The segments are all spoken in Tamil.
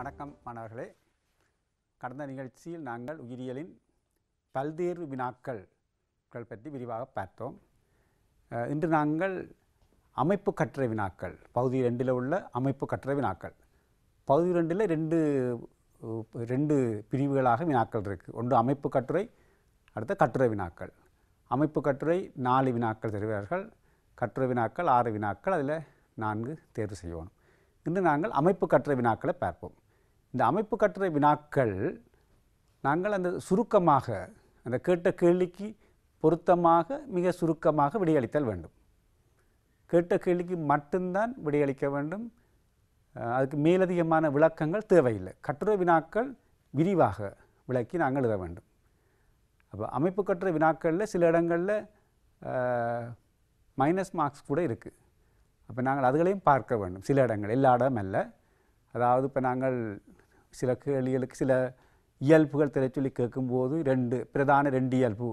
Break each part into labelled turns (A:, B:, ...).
A: வணக்கம் மாணவர்களே கடந்த நிகழ்ச்சியில் நாங்கள் உயிரியலின் பல்வேறு வினாக்கள் பற்றி விரிவாக பார்த்தோம் இன்று நாங்கள் அமைப்பு கற்ற வினாக்கள் பகுதி ரெண்டில் உள்ள அமைப்பு கற்ற வினாக்கள் பகுதி ரெண்டில் ரெண்டு ரெண்டு பிரிவுகளாக வினாக்கள் இருக்குது ஒன்று அமைப்பு கட்டுரை அடுத்த கட்டுரை வினாக்கள் அமைப்பு கட்டுரை நாலு வினாக்கள் தருவார்கள் கட்டுரை வினாக்கள் ஆறு வினாக்கள் அதில் நான்கு தேர்வு செய்வோம் இன்று நாங்கள் அமைப்பு கற்ற வினாக்களை பார்ப்போம் இந்த அமைப்பு கட்டுரை வினாக்கள் நாங்கள் அந்த சுருக்கமாக அந்த கேட்ட கேள்விக்கு பொருத்தமாக மிக சுருக்கமாக விடையளித்தல் வேண்டும் கேட்ட கேள்விக்கு மட்டும்தான் விடையளிக்க வேண்டும் அதுக்கு மேலதிகமான விளக்கங்கள் தேவையில்லை கட்டுரை வினாக்கள் விரிவாக விளக்கி நாங்கள் எழுத வேண்டும் அப்போ அமைப்பு கட்டுரை வினாக்களில் சில இடங்களில் மைனஸ் மார்க்ஸ் கூட இருக்குது அப்போ நாங்கள் அதுகளையும் பார்க்க வேண்டும் சில இடங்கள் எல்லா இடம் அல்ல அதாவது இப்போ நாங்கள் சில கேள்விகளுக்கு சில இயல்புகள் திரைச்சொல்லி கேட்கும்போது ரெண்டு பிரதான ரெண்டு இயல்பு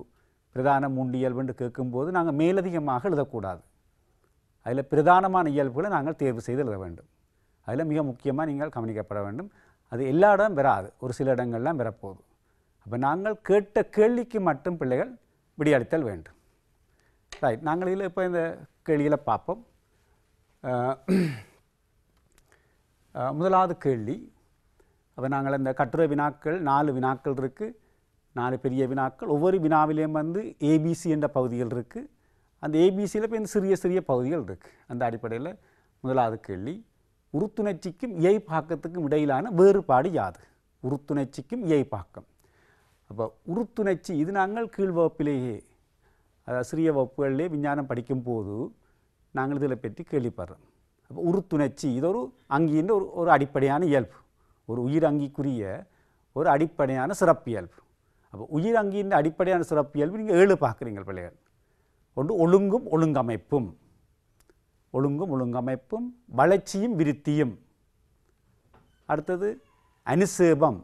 A: பிரதான மூன்று இயல்புன்னு கேட்கும்போது நாங்கள் மேலதிகமாக எழுதக்கூடாது அதில் பிரதானமான இயல்புகளை நாங்கள் தேர்வு செய்து எழுத வேண்டும் அதில் மிக முக்கியமாக நீங்கள் கவனிக்கப்பட வேண்டும் அது எல்லா இடம் வராது ஒரு சில இடங்கள்லாம் வரப்போகுது அப்போ நாங்கள் கேட்ட கேள்விக்கு மட்டும் பிள்ளைகள் விடியளித்தல் வேண்டும் ரைட் நாங்கள் இதில் இப்போ இந்த கேள்வியில் பார்ப்போம் முதலாவது கேள்வி அப்போ நாங்கள் இந்த கட்டுரை வினாக்கள் நாலு வினாக்கள் இருக்குது நாலு பெரிய வினாக்கள் ஒவ்வொரு வினாவிலையும் வந்து ஏபிசி என்ற பகுதிகள் இருக்குது அந்த ஏபிசியில் இப்போ இந்த சிறிய சிறிய பகுதிகள் இருக்குது அந்த அடிப்படையில் முதலாவது கேள்வி உருத்துணர்ச்சிக்கும் பாக்கத்துக்கும் இடையிலான வேறுபாடு யாது உருத்துணர்ச்சிக்கும் பாக்கம் அப்போ உருத்துணர்ச்சி இது நாங்கள் கீழ் வகுப்பிலேயே அதாவது சிறிய வகுப்புகளிலே விஞ்ஞானம் படிக்கும் போது நாங்கள் இதில் பற்றி கேள்விப்படுறோம் அப்போ உருத்துணர்ச்சி இது ஒரு அங்கீன்ற ஒரு ஒரு அடிப்படையான இயல்பு ஒரு உயிரங்கிக்குரிய ஒரு அடிப்படையான சிறப்பியல்பு அப்போ உயிரங்கியின் அடிப்படையான சிறப்பியல்பு நீங்கள் ஏழு பார்க்குறீங்க பிள்ளைகள் ஒன்று ஒழுங்கும் ஒழுங்கமைப்பும் ஒழுங்கும் ஒழுங்கமைப்பும் வளர்ச்சியும் விருத்தியும் அடுத்தது அனுசேபம்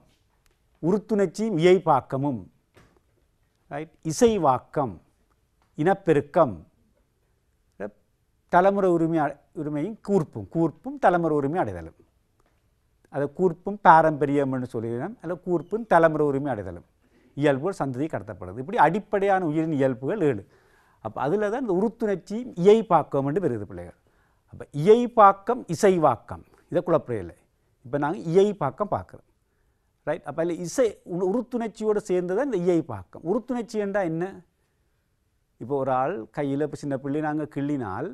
A: உறுத்துணர்ச்சியும் இயைப்பாக்கமும் ரைட் இசைவாக்கம் இனப்பெருக்கம் தலைமுறை உரிமை உரிமையும் கூர்ப்பும் கூர்ப்பும் தலைமுறை உரிமை அடைதலும் அதை கூர்ப்பும் பாரம்பரியம்னு சொல்லிடலாம் அல்ல கூர்ப்பும் தலைமுறை உரிமை அடைதலும் இயல்புகள் சந்ததி கடத்தப்படுது இப்படி அடிப்படையான உயிரின் இயல்புகள் ஏழு அப்போ அதில் தான் இந்த உறுத்துணர்ச்சி இயைப்பாக்கம் என்று வருது பிள்ளைகள் அப்போ இயைப்பாக்கம் இசைவாக்கம் இதை குழப்பம் இல்லை இப்போ நாங்கள் இயைப்பாக்கம் பார்க்குறோம் ரைட் அப்போ இல்லை இசை உறுத்துணர்ச்சியோடு சேர்ந்து தான் இந்த இயை பாக்கம் உறுத்துணர்ச்சி என்றால் என்ன இப்போ ஒரு ஆள் கையில் இப்போ சின்ன பிள்ளை நாங்கள் கிள்ளினால்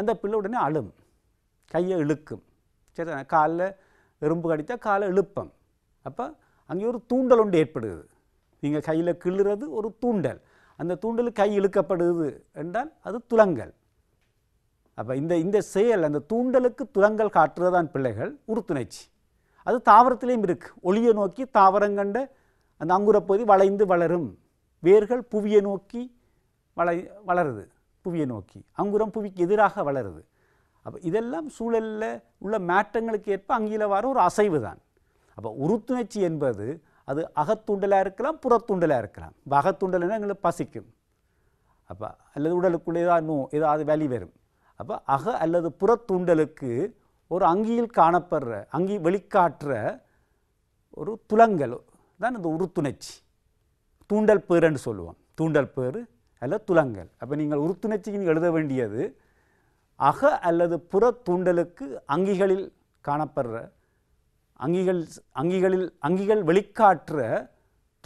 A: அந்த பிள்ளை உடனே அழும் கையை இழுக்கும் சரி காலில் எறும்பு கடித்தா காலை எழுப்பம் அப்போ அங்கே ஒரு தூண்டல் ஒன்று ஏற்படுது நீங்கள் கையில் கிள்ளுறது ஒரு தூண்டல் அந்த தூண்டல் கை இழுக்கப்படுது என்றால் அது துலங்கல் அப்போ இந்த இந்த செயல் அந்த தூண்டலுக்கு துலங்கல் காட்டுறதான் பிள்ளைகள் உறுத்துணர்ச்சி அது தாவரத்திலையும் இருக்குது ஒளியை நோக்கி தாவரம் கண்ட அந்த அங்குரப்பகுதி வளைந்து வளரும் வேர்கள் புவியை நோக்கி வளை வளருது புவியை நோக்கி அங்குரம் புவிக்கு எதிராக வளருது அப்போ இதெல்லாம் சூழலில் உள்ள மாற்றங்களுக்கு ஏற்ப அங்கில வர ஒரு அசைவு தான் அப்போ உருத்துணர்ச்சி என்பது அது அகத்தூண்டலாக இருக்கலாம் புறத்தூண்டலாக இருக்கலாம் இப்போ அகத்தூண்டல்னா எங்களை பசிக்கும் அப்போ அல்லது உடலுக்குள்ளே ஏதாவது நோ ஏதாவது வலி வரும் அப்போ அக அல்லது புறத்துண்டலுக்கு ஒரு அங்கியில் காணப்படுற அங்கி வெளிக்காட்டுற ஒரு துலங்கல் தான் இந்த உருத்துணர்ச்சி தூண்டல் பேருன்னு சொல்லுவோம் தூண்டல் பேர் அல்ல துலங்கல் அப்போ நீங்கள் உருத்துணர்ச்சிக்கு எழுத வேண்டியது அக அல்லது புற தூண்டலுக்கு அங்கிகளில் காணப்படுற அங்கிகள் அங்கிகளில் அங்கிகள் வெளிக்காட்டுற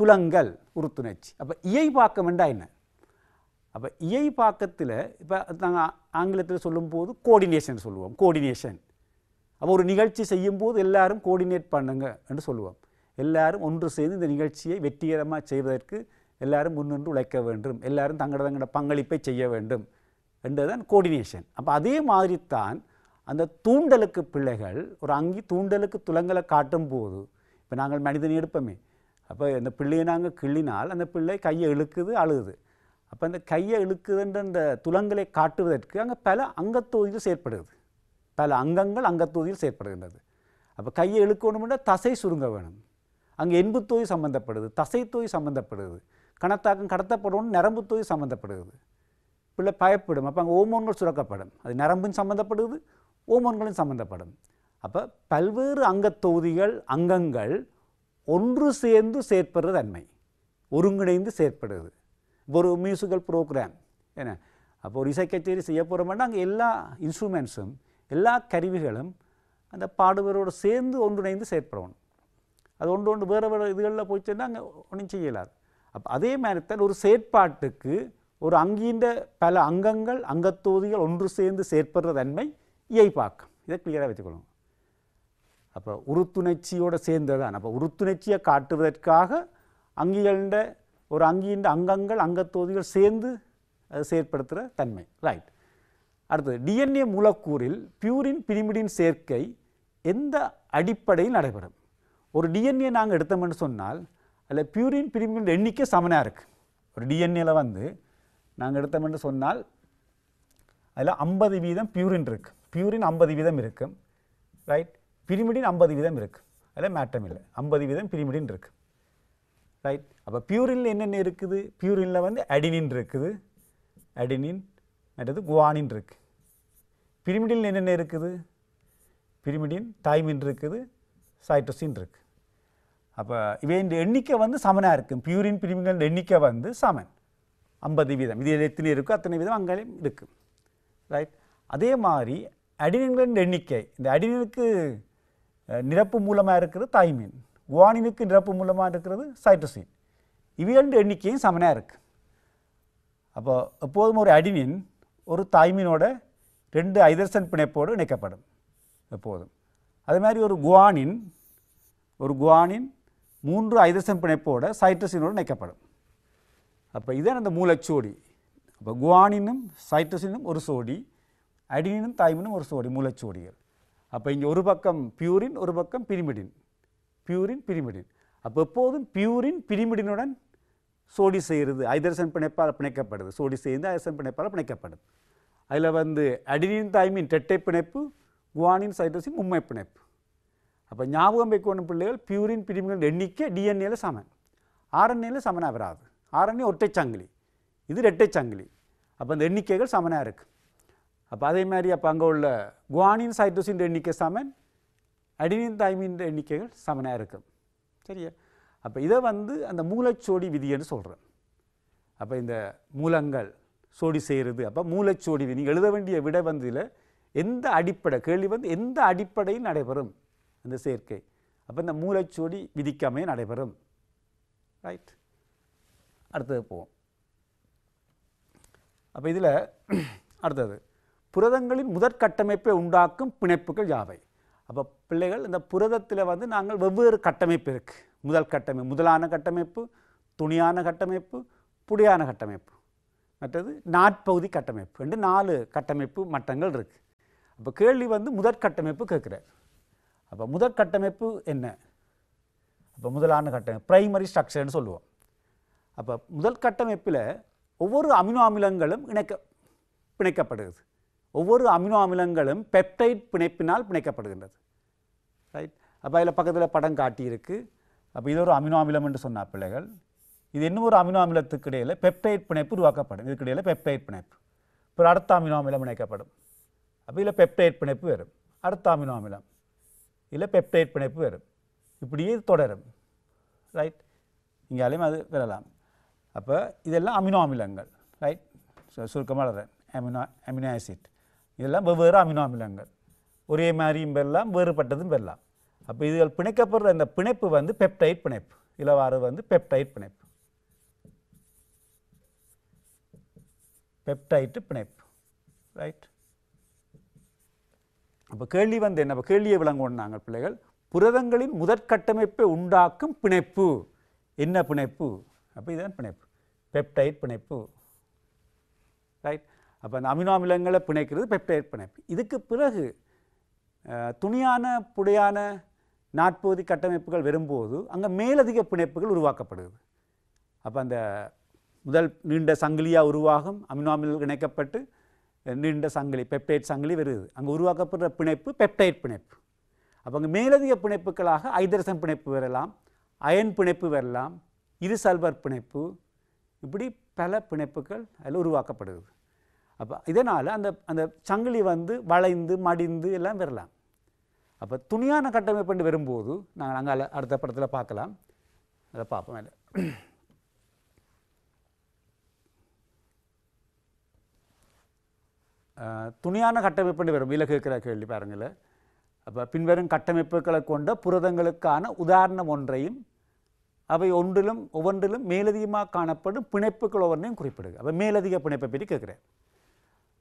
A: துலங்கள் உறுத்துணர்ச்சி அப்போ இயை இயைபாக்கம் வேண்டா என்ன அப்போ இயை பாக்கத்தில் இப்போ நாங்கள் ஆங்கிலத்தில் சொல்லும்போது கோஆர்டினேஷன் சொல்லுவோம் கோஆர்டினேஷன் அப்போ ஒரு நிகழ்ச்சி செய்யும்போது எல்லாரும் கோஆர்டினேட் பண்ணுங்க என்று சொல்லுவோம் எல்லாரும் ஒன்று சேர்ந்து இந்த நிகழ்ச்சியை வெற்றிகரமாக செய்வதற்கு எல்லாரும் முன்னின்று உழைக்க வேண்டும் எல்லாரும் தங்கட தங்களோட பங்களிப்பை செய்ய வேண்டும் என்றதுதான் கோர்டினேஷன் அப்போ அதே மாதிரி தான் அந்த தூண்டலுக்கு பிள்ளைகள் ஒரு அங்கி தூண்டலுக்கு துலங்களை காட்டும் போது இப்போ நாங்கள் மனிதன் எடுப்போமே அப்போ அந்த பிள்ளையை நாங்கள் கிள்ளினால் அந்த பிள்ளை கையை இழுக்குது அழுகுது அப்போ அந்த கையை இழுக்குதுன்ற அந்த துலங்களை காட்டுவதற்கு அங்கே பல அங்கத்தொகுதியில் செயற்படுகிறது பல அங்கங்கள் அங்கத்தொகுதியில் செயற்படுகின்றது அப்போ கையை இழுக்கணும்னா தசை சுருங்க வேணும் அங்கே எண்புத்தொகுதி சம்மந்தப்படுது தசைத்தொகுதி சம்மந்தப்படுது கணத்தாக்கம் கடத்தப்படணும் நரம்புத்தொகுதி சம்மந்தப்படுகிறது பிள்ளை பயப்படும் அப்போ அங்கே ஓமோன்கள் சுரக்கப்படும் அது நரம்பும் சம்மந்தப்படுது ஓமோன்களும் சம்மந்தப்படும் அப்போ பல்வேறு அங்கத்தொகுதிகள் அங்கங்கள் ஒன்று சேர்ந்து செயற்படுற தன்மை ஒருங்கிணைந்து செயற்படுது இப்போ ஒரு மியூசிக்கல் ப்ரோக்ராம் என்ன அப்போ ஒரு இசை கச்சேரி செய்ய போகிறோம்னா அங்கே எல்லா இன்ஸ்ட்ருமெண்ட்ஸும் எல்லா கருவிகளும் அந்த பாடுவரோடு சேர்ந்து ஒன்றிணைந்து செயற்படணும் அது ஒன்று ஒன்று வேறு வேறு இதுகளில் போய் சொன்னால் அங்கே ஒன்றும் செய்யலாது அப்போ அதே மாதிரி தான் ஒரு செயற்பாட்டுக்கு ஒரு அங்கீண்ட பல அங்கங்கள் அங்கத்தொகுதிகள் ஒன்று சேர்ந்து செயற்படுற தன்மை இயைப்பாக்கம் இதை கிளியராக வச்சுக்கொள்ளுங்க அப்போ உறுத்துணர்ச்சியோடு தான் அப்போ உறுத்துணர்ச்சியை காட்டுவதற்காக அங்கிகள ஒரு அங்கீண்ட அங்கங்கள் அங்கத்தொகுதிகள் சேர்ந்து அது செயற்படுத்துகிற தன்மை ரைட் அடுத்தது டிஎன்ஏ மூலக்கூறில் பியூரின் பிரிமிடின் சேர்க்கை எந்த அடிப்படையில் நடைபெறும் ஒரு டிஎன்ஏ நாங்கள் எடுத்தோம்னு சொன்னால் அதில் பியூரின் பிரிமிடின் எண்ணிக்கை சமனாக இருக்குது ஒரு டிஎன்ஏல வந்து நாங்கள் எடுத்தோம் என்று சொன்னால் அதில் ஐம்பது வீதம் பியூரின் இருக்குது பியூரின் ஐம்பது வீதம் இருக்கும் ரைட் பிரிமிடின் ஐம்பது வீதம் இருக்குது அதில் மேட்டம் இல்லை ஐம்பது வீதம் பிரிமிடின் இருக்குது ரைட் அப்போ பியூரினில் என்னென்ன இருக்குது பியூரினில் வந்து அடினின் இருக்குது அடினின் மற்றது குவானின் இருக்குது பிரிமிடில் என்னென்ன இருக்குது பிரிமிடின் தாய்மின் இருக்குது சைட்டோசின் இருக்குது அப்போ இந்த எண்ணிக்கை வந்து சமனாக இருக்குது பியூரின் பிரிமிடின் எண்ணிக்கை வந்து சமன் ஐம்பது வீதம் இதில் எத்தனை இருக்கோ அத்தனை வீதம் அங்கேயும் இருக்குது ரைட் அதே மாதிரி அடினின்களின் எண்ணிக்கை இந்த அடினினுக்கு நிரப்பு மூலமாக இருக்கிறது தாய்மீன் குவானினுக்கு நிரப்பு மூலமாக இருக்கிறது சைட்டோசின் இவைகளின் எண்ணிக்கையும் சமனாக இருக்குது அப்போ எப்போதும் ஒரு அடினின் ஒரு தாய்மீனோட ரெண்டு ஐதர்சன் பிணைப்போடு இணைக்கப்படும் எப்போதும் அதே மாதிரி ஒரு குவானின் ஒரு குவானின் மூன்று ஐதர்சன் பிணைப்போட சைட்ரசினோடு இணைக்கப்படும் அப்போ இதான் அந்த மூலச்சோடி அப்போ குவானினும் சைட்டசினும் ஒரு சோடி அடினினும் தாய்மினும் ஒரு சோடி மூலச்சோடிகள் அப்போ இங்கே ஒரு பக்கம் பியூரின் ஒரு பக்கம் பிரிமிடின் பியூரின் பிரிமிடின் அப்போ எப்போதும் பியூரின் பிரிமிடினுடன் சோடி செய்கிறது ஐதரசன் பிணைப்பால் பிணைக்கப்படுது சோடி செய்து ஐதரசன் பிணைப்பால் பிணைக்கப்படுது அதில் வந்து அடினின் தாய்மின் டெட்டை பிணைப்பு குவானின் சைட்ரஸின் மும்மை பிணைப்பு அப்போ ஞாபகம் வைக்கணும் பிள்ளைகள் பியூரின் பிரிமிடின் எண்ணிக்கை டிஎன்ஏல சமன் ஆர்என்ஏல சமனாக வராது ஆரணி ஒற்றைச்சாங்கிலி இது ரெட்டைச்சாங்கிலி அப்போ அந்த எண்ணிக்கைகள் சமனாக இருக்குது அப்போ அதே மாதிரி அப்போ அங்கே உள்ள குவானின் சைட்டோசின் எண்ணிக்கை சமன் அடினின் தாய்மின் எண்ணிக்கைகள் சமனாக இருக்கும் சரியா அப்போ இதை வந்து அந்த மூலச்சோடி விதின்னு சொல்கிறேன் அப்போ இந்த மூலங்கள் சோடி செய்கிறது அப்போ மூலச்சோடி விதி எழுத வேண்டிய விட வந்து எந்த அடிப்படை கேள்வி வந்து எந்த அடிப்படையில் நடைபெறும் அந்த சேர்க்கை அப்போ இந்த மூலச்சோடி விதிக்காமையே நடைபெறும் ரைட் அடுத்தது போவோம் அப்போ இதில் அடுத்தது புரதங்களின் முதற்கட்டமைப்பை உண்டாக்கும் பிணைப்புகள் யாவை அப்போ பிள்ளைகள் இந்த புரதத்தில் வந்து நாங்கள் வெவ்வேறு கட்டமைப்பு இருக்குது முதல் கட்டமைப்பு முதலான கட்டமைப்பு துணியான கட்டமைப்பு புடியான கட்டமைப்பு மற்றது நாட்பகுதி கட்டமைப்பு என்று நாலு கட்டமைப்பு மட்டங்கள் இருக்குது அப்போ கேள்வி வந்து முதற்கட்டமைப்பு கேட்குறார் அப்போ முதற்கட்டமைப்பு என்ன அப்போ முதலான கட்டமைப்பு ப்ரைமரி ஸ்ட்ரக்சர்னு சொல்லுவோம் அப்போ முதல் கட்டமைப்பில் ஒவ்வொரு அமினோ அமிலங்களும் இணைக்க பிணைக்கப்படுகிறது ஒவ்வொரு அமினோ அமிலங்களும் பெப்டைட் பிணைப்பினால் பிணைக்கப்படுகின்றது ரைட் அப்போ அதில் பக்கத்தில் படம் காட்டியிருக்கு அப்போ இது ஒரு அமினோ அமிலம் என்று சொன்ன பிள்ளைகள் இது இன்னும் ஒரு அமினோ அமிலத்துக்கு இடையில் பெப்டைட் பிணைப்பு உருவாக்கப்படும் இதுக்கு இடையில் பெப்டைட் பிணைப்பு இப்போ அடுத்த அமினோ அமிலம் இணைக்கப்படும் அப்போ இதில் பெப்டைட் பிணைப்பு வரும் அடுத்த அமினோ அமிலம் இதில் பெப்டைட் பிணைப்பு வரும் இப்படியே தொடரும் ரைட் இங்காலையும் அது வரலாம் அப்போ இதெல்லாம் அமினோ அமிலங்கள் ரைட் ஸோ சுருக்கமாக அமினோ அமினோ ஆசிட் இதெல்லாம் வெவ்வேறு அமினோ அமிலங்கள் ஒரே மாதிரியும் பெறலாம் வேறுபட்டதும் பெறலாம் அப்போ இதில் பிணைக்கப்படுற இந்த பிணைப்பு வந்து பெப்டைட் பிணைப்பு இலவாறு வந்து பெப்டைட் பிணைப்பு பெப்டைட்டு பிணைப்பு ரைட் அப்போ கேள்வி வந்து என்ன கேள்வியை விளங்குவோம் நாங்கள் பிள்ளைகள் புரதங்களின் முதற்கட்டமைப்பை உண்டாக்கும் பிணைப்பு என்ன பிணைப்பு அப்போ இதுதான் பிணைப்பு பெப்டைட் பிணைப்பு ரைட் அப்போ அந்த அமினோ அமிலங்களை பிணைக்கிறது பெப்டைட் பிணைப்பு இதுக்கு பிறகு துணியான புடையான நாட்பகுதி கட்டமைப்புகள் வரும்போது அங்கே மேலதிக பிணைப்புகள் உருவாக்கப்படுது அப்போ அந்த முதல் நீண்ட சங்கிலியாக உருவாகும் அமினோமில் இணைக்கப்பட்டு நீண்ட சங்கிலி பெப்டைட் சங்கிலி வருது அங்கே உருவாக்கப்படுற பிணைப்பு பெப்டைட் பிணைப்பு அப்போ அங்கே மேலதிக பிணைப்புகளாக ஐதரசன் பிணைப்பு வரலாம் அயன் பிணைப்பு வரலாம் இரு சல்வர் பிணைப்பு இப்படி பல பிணைப்புகள் அதில் உருவாக்கப்படுது அப்போ இதனால் அந்த அந்த சங்கிலி வந்து வளைந்து மடிந்து எல்லாம் வரலாம் அப்போ துணியான கட்டமைப்புன்னு வரும்போது நாங்கள் நாங்கள் அடுத்த படத்தில் பார்க்கலாம் அதை பார்ப்போம் இல்லை துணியான கட்டமைப்பு வரும் இலக்கு இருக்கிற கேள்வி பாருங்களேன் அப்போ பின்வரும் கட்டமைப்புகளை கொண்ட புரதங்களுக்கான உதாரணம் ஒன்றையும் அவை ஒன்றிலும் ஒவ்வொன்றிலும் மேலதிகமாக காணப்படும் பிணைப்புகள் ஒவ்வொன்றையும் குறிப்பிடுங்க அப்போ மேலதிக பிணைப்பை பற்றி கேட்குறேன்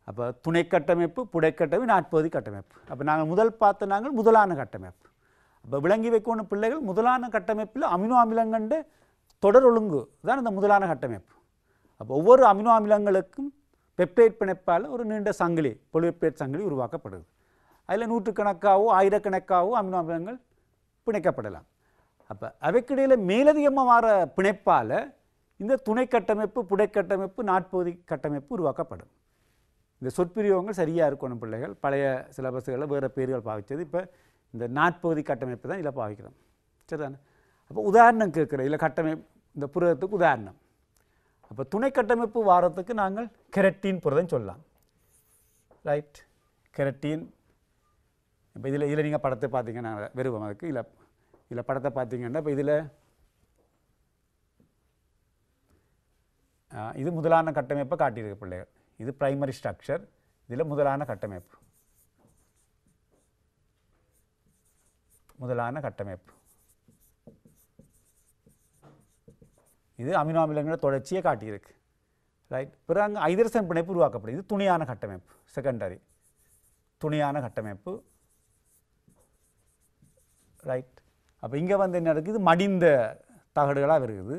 A: அப்போ துணை கட்டமைப்பு கட்டமைப்பு நாற்பது கட்டமைப்பு அப்போ நாங்கள் முதல் பார்த்த நாங்கள் முதலான கட்டமைப்பு அப்போ விளங்கி வைக்கணும் பிள்ளைகள் முதலான கட்டமைப்பில் அமினோ அமிலங்கண்ட தொடர் ஒழுங்கு தான் இந்த முதலான கட்டமைப்பு அப்போ ஒவ்வொரு அமினோ அமிலங்களுக்கும் பெப்டைட் பிணைப்பால் ஒரு நீண்ட சங்கிலி பொலிவெப்டைட் சங்கிலி உருவாக்கப்படுது அதில் நூற்றுக்கணக்காகவோ ஆயிரக்கணக்காகவோ அமினோ அமிலங்கள் பிணைக்கப்படலாம் அப்போ அவைக்கிடையில் மேலதிகமாக வார பிணைப்பால் இந்த துணை கட்டமைப்பு புடைக்கட்டமைப்பு நாட்பகுதி கட்டமைப்பு உருவாக்கப்படும் இந்த சொற்பிரியோகங்கள் சரியாக இருக்கணும் பிள்ளைகள் பழைய சிலபஸ்களை வேறு பேர்கள் பாவித்தது இப்போ இந்த நாட்பகுதி கட்டமைப்பு தான் இதில் பாவிக்கிறோம் சரிதானே அப்போ உதாரணம் கேட்குற இல்லை கட்டமைப்பு இந்த புரதத்துக்கு உதாரணம் அப்போ துணை கட்டமைப்பு வாரத்துக்கு நாங்கள் கெரட்டின் புரதம் சொல்லலாம் ரைட் கெரட்டின் இப்போ இதில் இதில் நீங்கள் படத்தை பார்த்தீங்கன்னா வெறுவம் அதுக்கு இல்லை இதில் படத்தை பார்த்தீங்கன்னா இப்போ இதில் இது முதலான கட்டமைப்பை காட்டியிருக்கு பிள்ளைகள் இது பிரைமரி ஸ்ட்ரக்சர் இதில் முதலான கட்டமைப்பு முதலான கட்டமைப்பு இது அமினோ அமிலங்களை தொடர்ச்சியை காட்டியிருக்கு ரைட் பிறகு அங்கே ஐதரசன் பிணைப்பு உருவாக்கப்படுது இது துணியான கட்டமைப்பு செகண்டரி துணியான கட்டமைப்பு ரைட் அப்போ இங்கே வந்து என்ன இருக்குது மடிந்த தகடுகளாக இருக்குது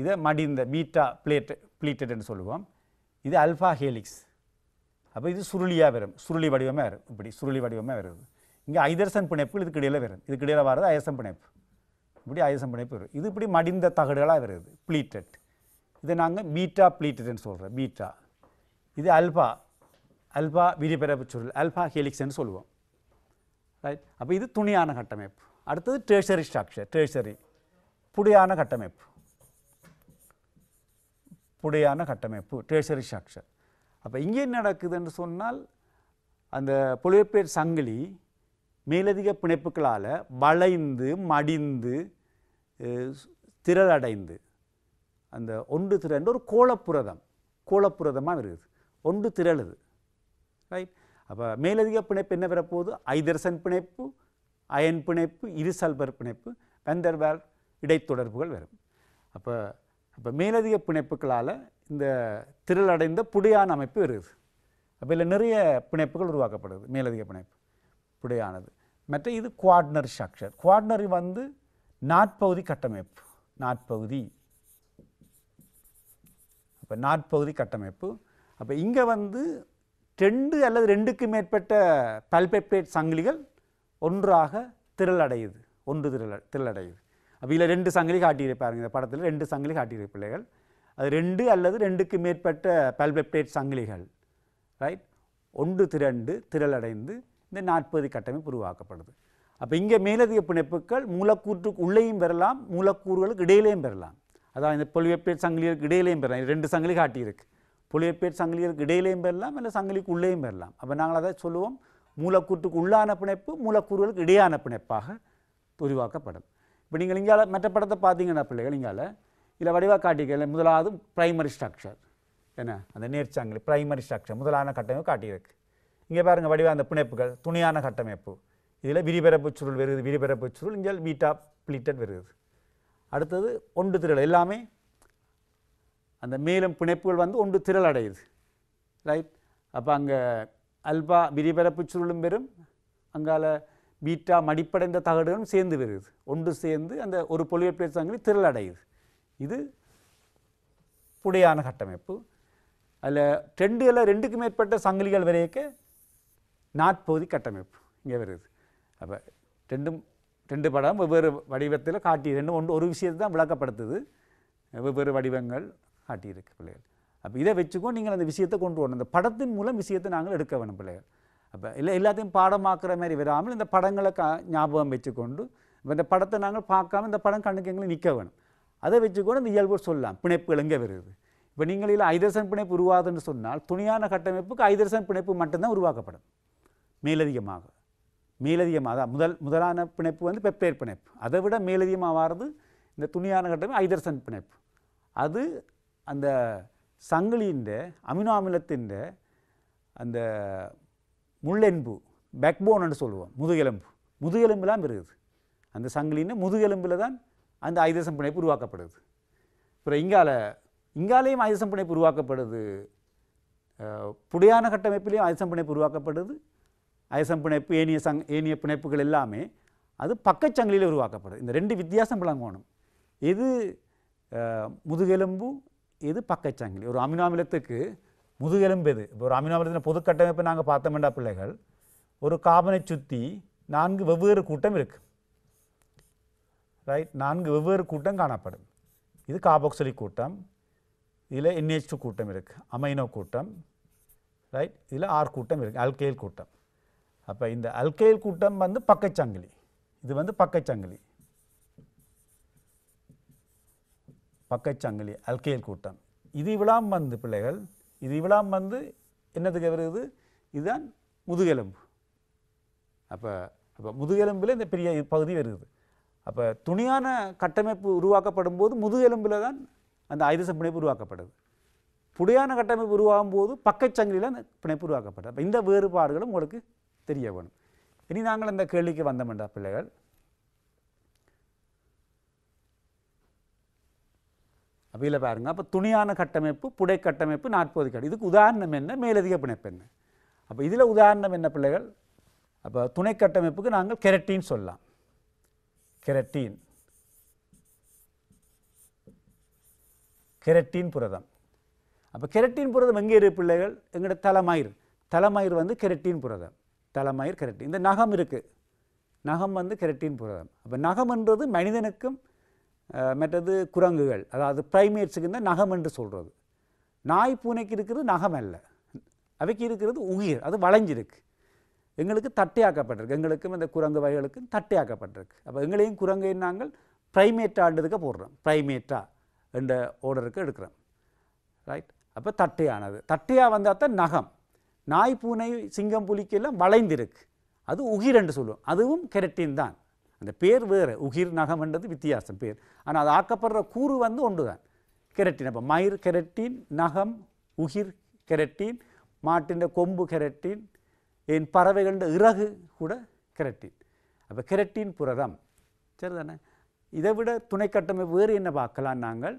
A: இதை மடிந்த பீட்டா பிளேட் பிளீட்டட்னு சொல்லுவோம் இது அல்ஃபா ஹேலிக்ஸ் அப்போ இது சுருளியாக வரும் சுருளி வடிவமாக வரும் இப்படி சுருளி வடிவமாக வருது இங்கே ஐதர்சன் பிணைப்பு இதுக்கு இடையில் வரும் இதுக்கு இடையில் வர்றது ஐசன் பிணைப்பு இப்படி ஐசன் பிணைப்பு வரும் இது இப்படி மடிந்த தகடுகளாக வருது பிளீட்டட் இதை நாங்கள் பீட்டா பிளீட்டட்னு சொல்கிறோம் பீட்டா இது அல்ஃபா அல்ஃபா விரிபரப்பு சுருள் அல்ஃபா ஹெலிக்ஸ்ன்னு சொல்லுவோம் ரைட் அப்போ இது துணியான கட்டமைப்பு அடுத்தது டேஷரி ஸ்ட்ரக்சர் டேஷரி புடியான கட்டமைப்பு புடையான கட்டமைப்பு டேஷரி ஸ்ட்ரக்சர் அப்போ இங்கே என்ன நடக்குதுன்னு சொன்னால் அந்த புலியப்பேர் சங்கிலி மேலதிக பிணைப்புகளால் வளைந்து மடிந்து திரளடைந்து அந்த ஒன்று திரண்டு ஒரு கோலப்புரதம் கோலப்புரதமாக இருக்குது ஒன்று திரளுது ரைட் அப்போ மேலதிக பிணைப்பு என்ன பெறப்போகுது ஐதர்சன் பிணைப்பு அயன் பிணைப்பு இரு சல்பர் பிணைப்பு வெந்தர்வால் இடைத்தொடர்புகள் வரும் அப்போ அப்போ மேலதிக பிணைப்புகளால் இந்த திரளடைந்த புடையான அமைப்பு வருது அப்போ இல்லை நிறைய பிணைப்புகள் உருவாக்கப்படுது மேலதிக பிணைப்பு புடையானது மற்ற இது குவாட்னர் ஸ்ட்ரக்சர் குவாட்னரி வந்து நாட்பகுதி கட்டமைப்பு நாட்பகுதி அப்போ நாட்பகுதி கட்டமைப்பு அப்போ இங்கே வந்து ரெண்டு அல்லது ரெண்டுக்கு மேற்பட்ட பல்பெப்பேட் சங்கிலிகள் ஒன்றாக திரளடையுது ஒன்று திரள திரளடையுது அப்போ இதில் ரெண்டு சங்கிலி காட்டியிருப்பாருங்க இந்த படத்தில் ரெண்டு சங்கிலி காட்டியிருக்க பிள்ளைகள் அது ரெண்டு அல்லது ரெண்டுக்கு மேற்பட்ட பல்பெப்டேட் சங்கிலிகள் ரைட் ஒன்று திரண்டு திரளடைந்து இந்த நாற்பது கட்டமைப்பு உருவாக்கப்படுது அப்போ இங்கே மேலதிக பிணைப்புகள் மூலக்கூற்றுக்கு உள்ளேயும் பெறலாம் மூலக்கூறுகளுக்கு இடையிலேயும் பெறலாம் அதான் இந்த பொலிவெப்பேட் சங்கிலிகளுக்கு இடையிலேயும் பெறலாம் இது ரெண்டு சங்கிலி காட்டியிருக்கு பொலிவெப்பேட் சங்கிலிகளுக்கு இடையிலேயும் பெறலாம் இல்லை சங்கிலிக்கு உள்ளேயும் பெறலாம் அப்போ நாங்கள் அதை சொல்லுவோம் மூலக்கூற்றுக்கு உள்ளான பிணைப்பு மூலக்கூறுகளுக்கு இடையான பிணைப்பாக உருவாக்கப்படும் இப்போ நீங்கள் இங்கால மற்ற படத்தை பார்த்தீங்கன்னா பிள்ளைகள் இங்கால இதில் வடிவாக காட்டியிருக்கல முதலாவது பிரைமரி ஸ்ட்ரக்சர் என்ன அந்த நேர்ச்சாங்கலி பிரைமரி ஸ்ட்ரக்சர் முதலான கட்டமைப்பு காட்டியிருக்கு இங்கே பாருங்கள் வடிவாக அந்த பிணைப்புகள் துணையான கட்டமைப்பு இதில் விரிபரப்பு சுருள் வருது விரிபரப்பு சுருள் இங்கே வீட்டா பிளிட்டட் வருது அடுத்தது ஒன்று திரள் எல்லாமே அந்த மேலும் பிணைப்புகள் வந்து ஒன்று திரள் அடையுது ரைட் அப்போ அங்கே அல்பா விரிபரப்பு சுருளும் வெறும் அங்கால பீட்டா மடிப்படைந்த தகடுகளும் சேர்ந்து வருது ஒன்று சேர்ந்து அந்த ஒரு பொலிவர் பிளேட் சங்கிலி திரளடையுது இது புடையான கட்டமைப்பு அதில் ரெண்டு இல்லை ரெண்டுக்கு மேற்பட்ட சங்கிலிகள் வரையக்க நாற்பகுதி கட்டமைப்பு இங்கே வருது அப்போ ரெண்டும் ரெண்டு படம் வெவ்வேறு வடிவத்தில் காட்டி ரெண்டும் ஒன்று ஒரு விஷயத்தை தான் விளக்கப்படுத்துது வெவ்வேறு வடிவங்கள் காட்டியிருக்கு பிள்ளைகள் அப்போ இதை வச்சுக்கோ நீங்கள் அந்த விஷயத்தை கொண்டு வரணும் இந்த படத்தின் மூலம் விஷயத்தை நாங்கள் எடுக்க வேணும் பிள்ளைகள் அப்போ இல்லை எல்லாத்தையும் பாடமாக்குற மாதிரி விடாமல் இந்த படங்களை கா ஞாபகம் வச்சுக்கொண்டு இந்த படத்தை நாங்கள் பார்க்காம இந்த படம் கண்ணுக்கு எங்களை நிற்க வேணும் அதை வச்சுக்கூட இந்த இயல்பு சொல்லலாம் பிணைப்பு எங்கே வருது இப்போ நீங்கள் இல்லை ஐதரசன் பிணைப்பு உருவாதுன்னு சொன்னால் துணியான கட்டமைப்புக்கு ஐதரசன் பிணைப்பு மட்டும்தான் உருவாக்கப்படும் மேலதிகமாக மேலதிகமாக தான் முதல் முதலான பிணைப்பு வந்து பெப்பேர் பிணைப்பு அதை விட மேலதிகமாக வாரது இந்த துணியான கட்டமைப்பு ஐதரசன் பிணைப்பு அது அந்த சங்கிலியின் அமினோ அமிலத்தின் அந்த முள்ளென்பு பேக்போன்னு சொல்லுவோம் முதுகெலும்பு முதுகெலும்புலாம் இருக்குது அந்த சங்கிலின்னு முதுகெலும்பில் தான் அந்த ஐதசம் பிணைப்பு உருவாக்கப்படுது அப்புறம் இங்கால இங்காலேயும் ஐதசம் பிணைப்பு உருவாக்கப்படுது புடையான கட்டமைப்பிலையும் ஐதசம் பிணைப்பு உருவாக்கப்படுது ஐசம் பிணைப்பு ஏனிய சங் ஏனிய பிணைப்புகள் எல்லாமே அது பக்கச்சங்கிலியில் உருவாக்கப்படுது இந்த ரெண்டு வித்தியாசம் விளங்கணும் எது முதுகெலும்பு இது பக்கச்சங்கிலி ஒரு அமினோ அமிலத்துக்கு முதுகெலும்பு இது இப்போ ஒரு அமினோ அமிலத்தின் பொது கட்டமைப்பை நாங்கள் பார்த்தோம்டா பிள்ளைகள் ஒரு காபனை சுற்றி நான்கு வெவ்வேறு கூட்டம் இருக்குது ரைட் நான்கு வெவ்வேறு கூட்டம் காணப்படும் இது காபோக்சலி கூட்டம் இதில் என்ஹெச் டூ கூட்டம் இருக்குது அமைனோ கூட்டம் ரைட் இதில் ஆர் கூட்டம் இருக்குது அல்கைல் கூட்டம் அப்போ இந்த அல்கைல் கூட்டம் வந்து பக்கச்சங்கிலி இது வந்து பக்கச்சங்கிலி பக்கச்சங்கிலி அல்கேல் கூட்டம் இது இவ்வளாம் வந்து பிள்ளைகள் இது இவ்வளாம் வந்து என்னதுக்கு வருது இதுதான் முதுகெலும்பு அப்போ அப்போ முதுகெலும்பில் இந்த பெரிய பகுதி வருது அப்போ துணியான கட்டமைப்பு உருவாக்கப்படும் போது முதுகெலும்பில் தான் அந்த ஐரச பிணைப்பு உருவாக்கப்படுது புடியான கட்டமைப்பு உருவாகும் போது பக்கச்சங்கிலியில் அந்த பிணைப்பு உருவாக்கப்படுது அப்போ இந்த வேறுபாடுகளும் உங்களுக்கு தெரிய வேணும் இனி நாங்கள் இந்த கேள்விக்கு வந்தோம்டா பிள்ளைகள் அப்போ பாருங்கள் அப்போ துணியான கட்டமைப்பு புடை கட்டமைப்பு நாற்பது கடி இதுக்கு உதாரணம் என்ன மேலதிக பிணைப்பு என்ன அப்போ இதில் உதாரணம் என்ன பிள்ளைகள் அப்போ துணை கட்டமைப்புக்கு நாங்கள் கெரட்டின்னு சொல்லலாம் கெரட்டின் கெரட்டின் புரதம் அப்போ கெரட்டின் புரதம் எங்கே இருக்கு பிள்ளைகள் எங்களோட தலைமயிர் தலைமயிர் வந்து கெரட்டின் புரதம் தலைமயிர் கெரட்டின் இந்த நகம் இருக்குது நகம் வந்து கெரட்டின் புரதம் அப்போ நகம்ன்றது மனிதனுக்கும் மற்றது குரங்குகள் அதாவது ப்ரைமேட்ஸுக்கு இருந்தால் நகம் என்று சொல்கிறது நாய் பூனைக்கு இருக்கிறது நகம் அல்ல அவைக்கு இருக்கிறது உயிர் அது வளைஞ்சிருக்கு எங்களுக்கு தட்டையாக்கப்பட்டிருக்கு எங்களுக்கும் இந்த குரங்கு வகைகளுக்கும் தட்டையாக்கப்பட்டிருக்கு அப்போ எங்களையும் குரங்கையும் நாங்கள் ப்ரைமேட்டான்றதுக்கு போடுறோம் ப்ரைமேட்டா என்ற ஓர்டருக்கு எடுக்கிறோம் ரைட் அப்போ தட்டையானது தட்டையாக வந்தால் தான் நகம் நாய் பூனை சிங்கம் புலிக்கெல்லாம் வளைந்திருக்கு அது உயிர் என்று சொல்லுவோம் அதுவும் கெரட்டின் தான் அந்த பேர் வேறு உகிர் நகம்ன்றது வித்தியாசம் பேர் ஆனால் அது ஆக்கப்படுற கூறு வந்து ஒன்று தான் கெரட்டின் அப்போ மயிர் கெரட்டின் நகம் உகிர் கெரட்டின் மாட்டின் கொம்பு கெரட்டின் என் பறவைகள இறகு கூட கெரட்டின் அப்போ கெரட்டின் புரதம் சரி தானே இதை விட துணைக்கட்டமை வேறு என்ன பார்க்கலாம் நாங்கள்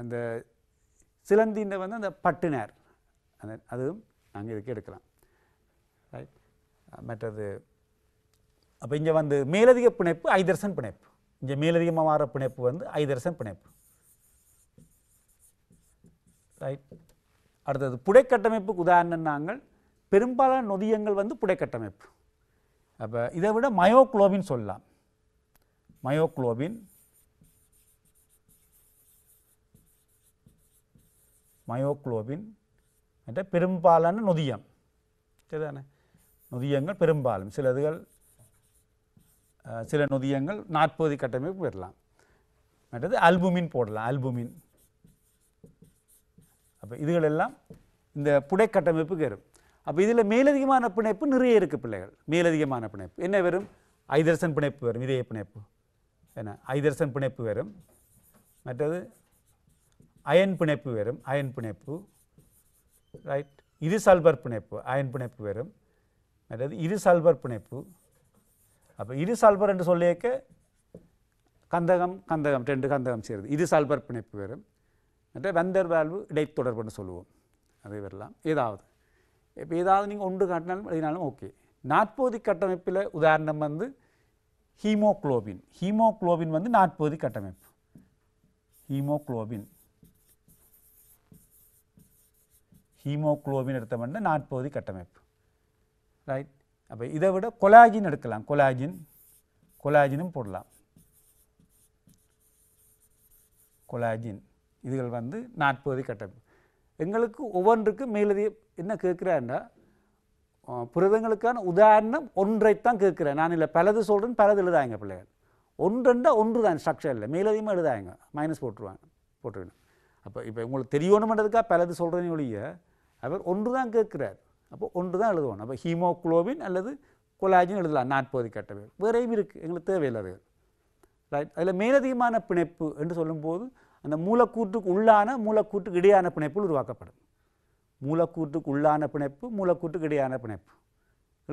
A: அந்த சிலந்தின் வந்து அந்த பட்டினர் அந்த அதுவும் நாங்கள் இதுக்கு எடுக்கலாம் ரைட் மற்றது அப்போ இங்கே வந்து மேலதிக பிணைப்பு ஐதர்சன் பிணைப்பு இங்கே மேலதிகமாக வர பிணைப்பு வந்து ஐதர்சன் பிணைப்பு ரைட் அடுத்தது புடைக்கட்டமைப்புக்கு உதாரணம் நாங்கள் பெரும்பாலான நொதியங்கள் வந்து புடைக்கட்டமைப்பு அப்போ இதை விட மயோக்ளோபின் சொல்லலாம் மயோக்ளோபின் மயோக்ளோபின் என்ற பெரும்பாலான நொதியம் சரிதானே நொதியங்கள் பெரும்பாலும் சிலதுகள் சில நொதியங்கள் நாற்பது கட்டமைப்பு பெறலாம் மற்றது அல்புமின் போடலாம் அல்புமின் அப்போ இதுகளெல்லாம் இந்த புடை கட்டமைப்புக்கு வரும் அப்போ இதில் மேலதிகமான பிணைப்பு நிறைய இருக்குது பிள்ளைகள் மேலதிகமான பிணைப்பு என்ன வரும் ஐதர்சன் பிணைப்பு வரும் இதய பிணைப்பு என்ன ஐதர்சன் பிணைப்பு வரும் மற்றது அயன் பிணைப்பு வரும் அயன் பிணைப்பு ரைட் இரு சால்வர் பிணைப்பு அயன் பிணைப்பு வரும் மற்றது இரு சால்வர் பிணைப்பு அப்போ இரு சால்பர் என்று சொல்லியக்க கந்தகம் கந்தகம் ரெண்டு கந்தகம் சேருது இது சால்பர் பிணைப்பு வரும் மற்ற வெந்தர் வேல்வு இடைத்தொடர்புன்னு சொல்லுவோம் அதே வரலாம் ஏதாவது இப்போ ஏதாவது நீங்கள் ஒன்று காட்டினாலும் எழுதினாலும் ஓகே நாற்போதி கட்டமைப்பில் உதாரணம் வந்து ஹீமோக்ளோபின் ஹீமோக்ளோபின் வந்து நாற்போதி கட்டமைப்பு ஹீமோக்ளோபின் ஹீமோக்ளோபின் எடுத்தோம்னா நாற்போதி கட்டமைப்பு ரைட் அப்போ இதை விட கொலாஜின் எடுக்கலாம் கொலாஜின் கொலாஜினும் போடலாம் கொலாஜின் இதுகள் வந்து நாற்பது கட்டம் எங்களுக்கு ஒவ்வொன்றுக்கும் மேலதிய என்ன கேட்குறாண்டா புரதங்களுக்கான உதாரணம் ஒன்றைத்தான் கேட்குறேன் நான் இல்லை பலது சொல்கிறேன் பலது எழுதாங்க பிள்ளைகள் ஒன்றுண்டா ஒன்று தான் ஸ்ட்ரக்சர் இல்லை மேலதிகமாக எழுதாங்க மைனஸ் போட்டுருவாங்க போட்டுருக்கணும் அப்போ இப்போ உங்களுக்கு தெரியணுமன்றதுக்காக பலது சொல்கிறேன்னு ஒழிய அவர் ஒன்று தான் கேட்குறார் அப்போ ஒன்று தான் எழுதுவோம் அப்போ ஹீமோக்ளோபின் அல்லது கொலாஜின் எழுதலாம் நாற்பது கட்டவே வேறையும் இருக்குது எங்களுக்கு தேவையில்லாது ரைட் அதில் மேலதிகமான பிணைப்பு என்று சொல்லும்போது அந்த மூலக்கூற்றுக்கு உள்ளான மூலக்கூற்றுக்கு இடையான பிணைப்புகள் உருவாக்கப்படும் மூலக்கூற்றுக்கு உள்ளான பிணைப்பு மூலக்கூற்றுக்கு இடையான பிணைப்பு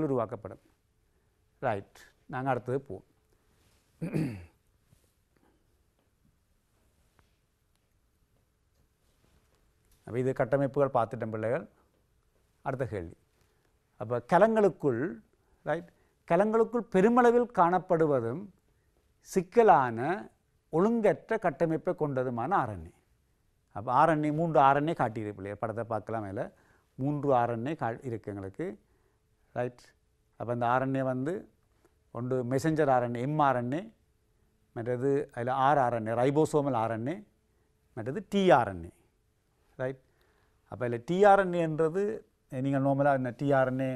A: உருவாக்கப்படும் ரைட் நாங்கள் அடுத்தது போவோம் அப்போ இது கட்டமைப்புகள் பார்த்துட்டோம் பிள்ளைகள் அடுத்த கேள்வி அப்போ கலங்களுக்குள் ரைட் கலங்களுக்குள் பெருமளவில் காணப்படுவதும் சிக்கலான ஒழுங்கற்ற கட்டமைப்பை கொண்டதுமான ஆரண்யம் அப்போ ஆரண்யை மூன்று ஆரண்யை காட்டியிருப்ப இல்லையா படத்தை பார்க்கலாம் மேலே மூன்று ஆரண்யை கா இருக்கு எங்களுக்கு ரைட் அப்போ அந்த ஆரண்யை வந்து ஒன்று மெசஞ்சர் ஆரண்யை எம் ஆரண்யை மற்றது அதில் ஆர் ஆரண்யை ரைபோசோமல் ஆரண்யை மற்றது டிஆர்என்ஏ ரைட் அப்போ இதில் டிஆர்என்ஏன்றது நீங்கள் நோமலாக இந்த டிஆர்என்ஏ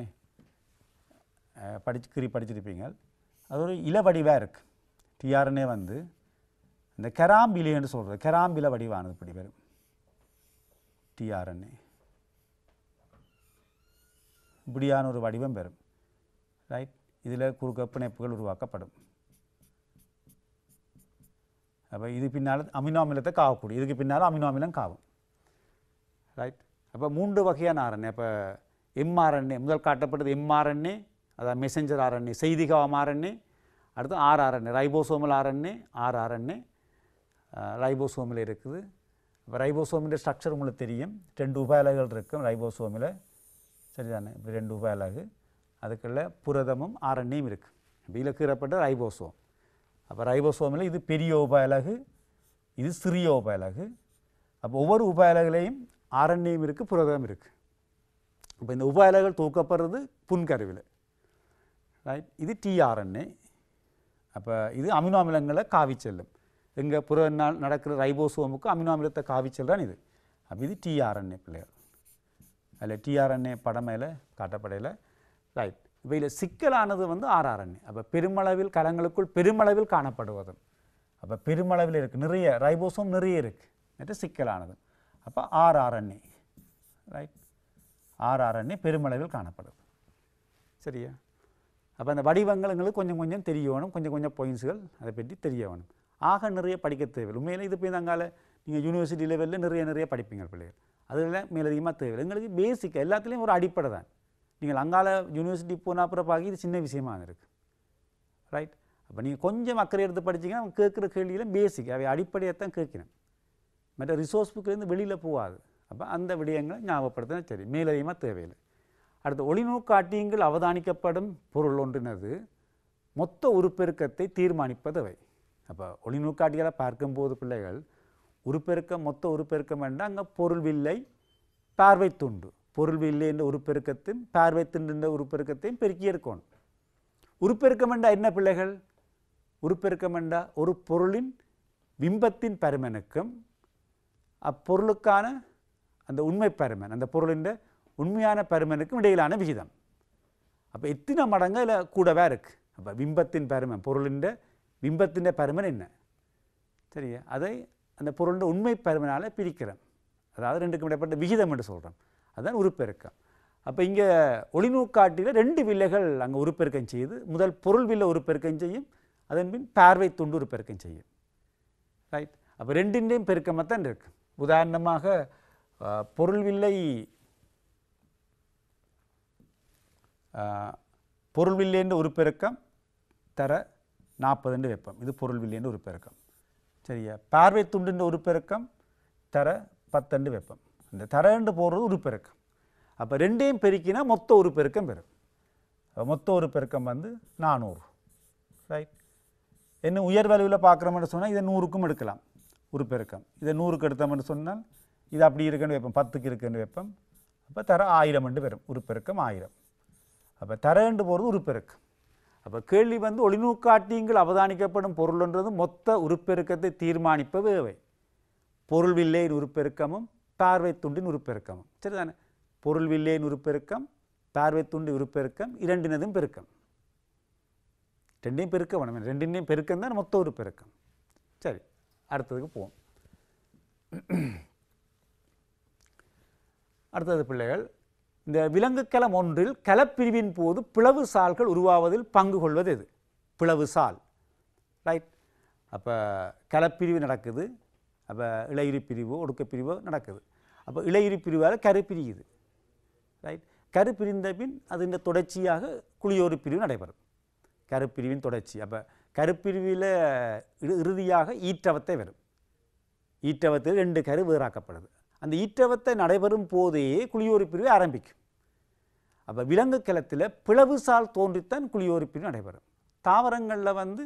A: கிரி படிச்சிருப்பீங்க அது ஒரு வடிவாக இருக்குது டிஆர்என்ஏ வந்து இந்த கெராம்பிலின்னு சொல்கிறது கெராம்பில வடிவானது இப்படி வரும் டிஆர்என்ஏ இப்படியான ஒரு வடிவம் பெறும் ரைட் இதில் குறுக்க பிணைப்புகள் உருவாக்கப்படும் அப்போ இது பின்னால் அமினோ அமிலத்தை காவக்கூடும் இதுக்கு பின்னால் அமினோ அமிலம் காவும் ரைட் அப்போ மூன்று வகையான ஆர்என்ஏ இப்போ எம்ஆர்என்ஏ முதல் காட்டப்பட்டது எம்ஆர்என்ஏ அதாவது மெசஞ்சர் ஆர்என்ஏ செய்திகாவம் ஆர்என்ஏ அடுத்து R RNA ribosomal RNA R RNA ரைபோசோமில் இருக்குது இப்போ ரைபோசோமில் ஸ்ட்ரக்சர் உங்களுக்கு தெரியும் ரெண்டு உபாயலகுகள் இருக்கும் ரைபோசோமில் சரிதானே இப்போ ரெண்டு உபாயலகு அதுக்குள்ள புரதமும் ஆர்என்ஏயும் இருக்குது வீல கீறப்பட்ட ரைபோசோம் அப்போ ரைபோசோமில் இது பெரிய உபாயலகு இது சிறிய உபாயலகு அப்போ ஒவ்வொரு உபாயலகுலையும் ஆரண்யம் இருக்குது புரதம் இருக்குது இப்போ இந்த உபாயலைகள் தூக்கப்படுறது புன்கருவில் ரைட் இது டிஆர்என்ஏ அப்போ இது அமினோ அமிலங்களை காவி செல்லும் எங்கள் புற நாள் நடக்கிற ரைபோசோமுக்கு அமினோ அமிலத்தை காவி செல்றான் இது அப்போ இது டிஆர்என்ஏ பிள்ளைகள் அதில் டிஆர்என்ஏ படமையில் காட்டப்படையில் ரைட் இப்போ இதில் சிக்கலானது வந்து ஆர்ஆர்என்ஏ அப்போ பெருமளவில் கலங்களுக்குள் பெருமளவில் காணப்படுவதும் அப்போ பெருமளவில் இருக்குது நிறைய ரைபோசோம் நிறைய இருக்குது நேற்று சிக்கலானது அப்போ ஆர்ஆர்என்ஏ ரைட் ஆர்ஆர்என்ஏ பெருமளவில் காணப்படும் சரியா அப்போ அந்த வடிவங்கள் கொஞ்சம் கொஞ்சம் தெரிய வேணும் கொஞ்சம் கொஞ்சம் பாயிண்ட்ஸுகள் அதை பற்றி தெரிய வேணும் ஆக நிறைய படிக்க தேவையில்லை உண்மையில் இது போய் தங்கால நீங்கள் யூனிவர்சிட்டி லெவலில் நிறைய நிறைய படிப்பீங்க பிள்ளைகள் அதில் மேலதிகமாக தேவையில்லை எங்களுக்கு பேசிக்காக எல்லாத்துலேயும் ஒரு அடிப்படை தான் நீங்கள் அங்கால யூனிவர்சிட்டி போனால் அப்புறம் பார்க்க இது சின்ன விஷயமாக இருக்குது ரைட் அப்போ நீங்கள் கொஞ்சம் அக்கறை எடுத்து படிச்சிங்கன்னா கேட்குற கேள்வியில் பேசிக் அவை அடிப்படையாக தான் கேட்கணும் மற்ற ரிசோர்ஸ் புக்கிலேருந்து வெளியில் போகாது அப்போ அந்த விடயங்களை ஞாபகப்படுத்தினா சரி மேலதிகமாக தேவையில்லை அடுத்து ஒளிநோக்காட்டியங்கள் அவதானிக்கப்படும் பொருள் ஒன்றினது மொத்த உருப்பெருக்கத்தை தீர்மானிப்பதவை அப்போ ஒளிநூக்காட்டிகளை பார்க்கும்போது பிள்ளைகள் உருப்பெருக்கம் மொத்த உருப்பெருக்கம் என்றால் அங்கே பொருள்வில்லை பார்வை துண்டு பொருள் வில்லை என்ற உருப்பெருக்கத்தையும் பார்வை துண்டு என்ற உருப்பெருக்கத்தையும் பெருக்கி எடுக்கணும் உருப்பெருக்கம் என்றால் என்ன பிள்ளைகள் உருப்பெருக்கம் என்றால் ஒரு பொருளின் பிம்பத்தின் பருமனுக்கும் அப்பொருளுக்கான அந்த உண்மை பருமன் அந்த பொருளின் உண்மையான பருமனுக்கும் இடையிலான விகிதம் அப்போ எத்தனை மடங்கு இல்லை கூடவே இருக்குது அப்போ பிம்பத்தின் பருமன் பொருளின் பிம்பத்தின் பருமன் என்ன சரியா அதை அந்த பொருளின் உண்மை பருமனால் பிரிக்கிறோம் அதாவது ரெண்டுக்கும் இடைப்பட்ட விகிதம் என்று சொல்கிறோம் அதுதான் உருப்பெருக்கம் அப்போ இங்கே ஒளிநூக்காட்டியில் ரெண்டு வில்லைகள் அங்கே உருப்பெருக்கம் செய்யுது முதல் பொருள் வில்லை உறுப்பெருக்கம் செய்யும் அதன் பின் பார்வை துண்டு உறுப்பெருக்கம் செய்யும் ரைட் அப்போ ரெண்டின்றையும் பெருக்கமாக தான் இருக்குது உதாரணமாக பொருள் வில்லை பொருள் வில்லை என்று உருப்பெருக்கம் தர நாற்பது என்று வைப்போம் இது பொருள் வில்லை என்று உருப்பெருக்கம் சரியா பார்வை துண்டு என்ற பெருக்கம் தர பத்தெண்டு வைப்போம் இந்த தர என்று போடுறது பெருக்கம் அப்போ ரெண்டையும் பெருக்கினா மொத்த பெருக்கம் பெறும் மொத்த பெருக்கம் வந்து நானூறு ரைட் என்ன உயர் வலுவில் பார்க்குறோம்னு சொன்னால் இதை நூறுக்கும் எடுக்கலாம் உருப்பெருக்கம் இதை நூறுக்கு எடுத்தோம்னு சொன்னால் இது அப்படி இருக்குன்னு வைப்போம் பத்துக்கு இருக்குன்னு வைப்பம் அப்போ தர ஆயிரம் என்று வரும் உருப்பெருக்கம் ஆயிரம் அப்போ தரண்டு போகிறது உருப்பெருக்கம் அப்போ கேள்வி வந்து ஒளிநூக்காட்டியங்கள் அவதானிக்கப்படும் பொருள்ன்றது மொத்த உருப்பெருக்கத்தை தீர்மானிப்பவே இவை பொருள் வில்லையின் உருப்பெருக்கமும் பார்வை துண்டின் உருப்பெருக்கமும் சரிதானே பொருள் வில்லையின் உருப்பெருக்கம் பார்வை துண்டு உருப்பெருக்கம் இரண்டினதும் பெருக்கம் ரெண்டையும் பெருக்க வேணும் ரெண்டினையும் பெருக்கம் தான் மொத்த உருப்பெருக்கம் சரி அடுத்ததுக்கு போவோம் அடுத்தது பிள்ளைகள் இந்த கலம் ஒன்றில் கலப்பிரிவின் போது பிளவு சால்கள் உருவாவதில் பங்கு கொள்வது எது பிளவு சால் ரைட் அப்போ கலப்பிரிவு நடக்குது அப்போ இளையிறு பிரிவு ஒடுக்கப்பிரிவு நடக்குது அப்போ இளையிறு பிரிவால் கரு பிரியுது ரைட் கரு பிரிந்த பின் அது இந்த தொடர்ச்சியாக குளியோறு பிரிவு நடைபெறும் கருப்பிரிவின் தொடர்ச்சி அப்போ கருப்பிரிவில் இறுதியாக ஈற்றவத்தை வரும் ஈற்றவத்தில் ரெண்டு கரு வேறாக்கப்படுது அந்த ஈற்றவத்தை நடைபெறும் போதே குளியோரி பிரிவு ஆரம்பிக்கும் அப்போ விலங்கு கலத்தில் பிளவுசால் தோன்றித்தான் குளியோரி பிரிவு நடைபெறும் தாவரங்களில் வந்து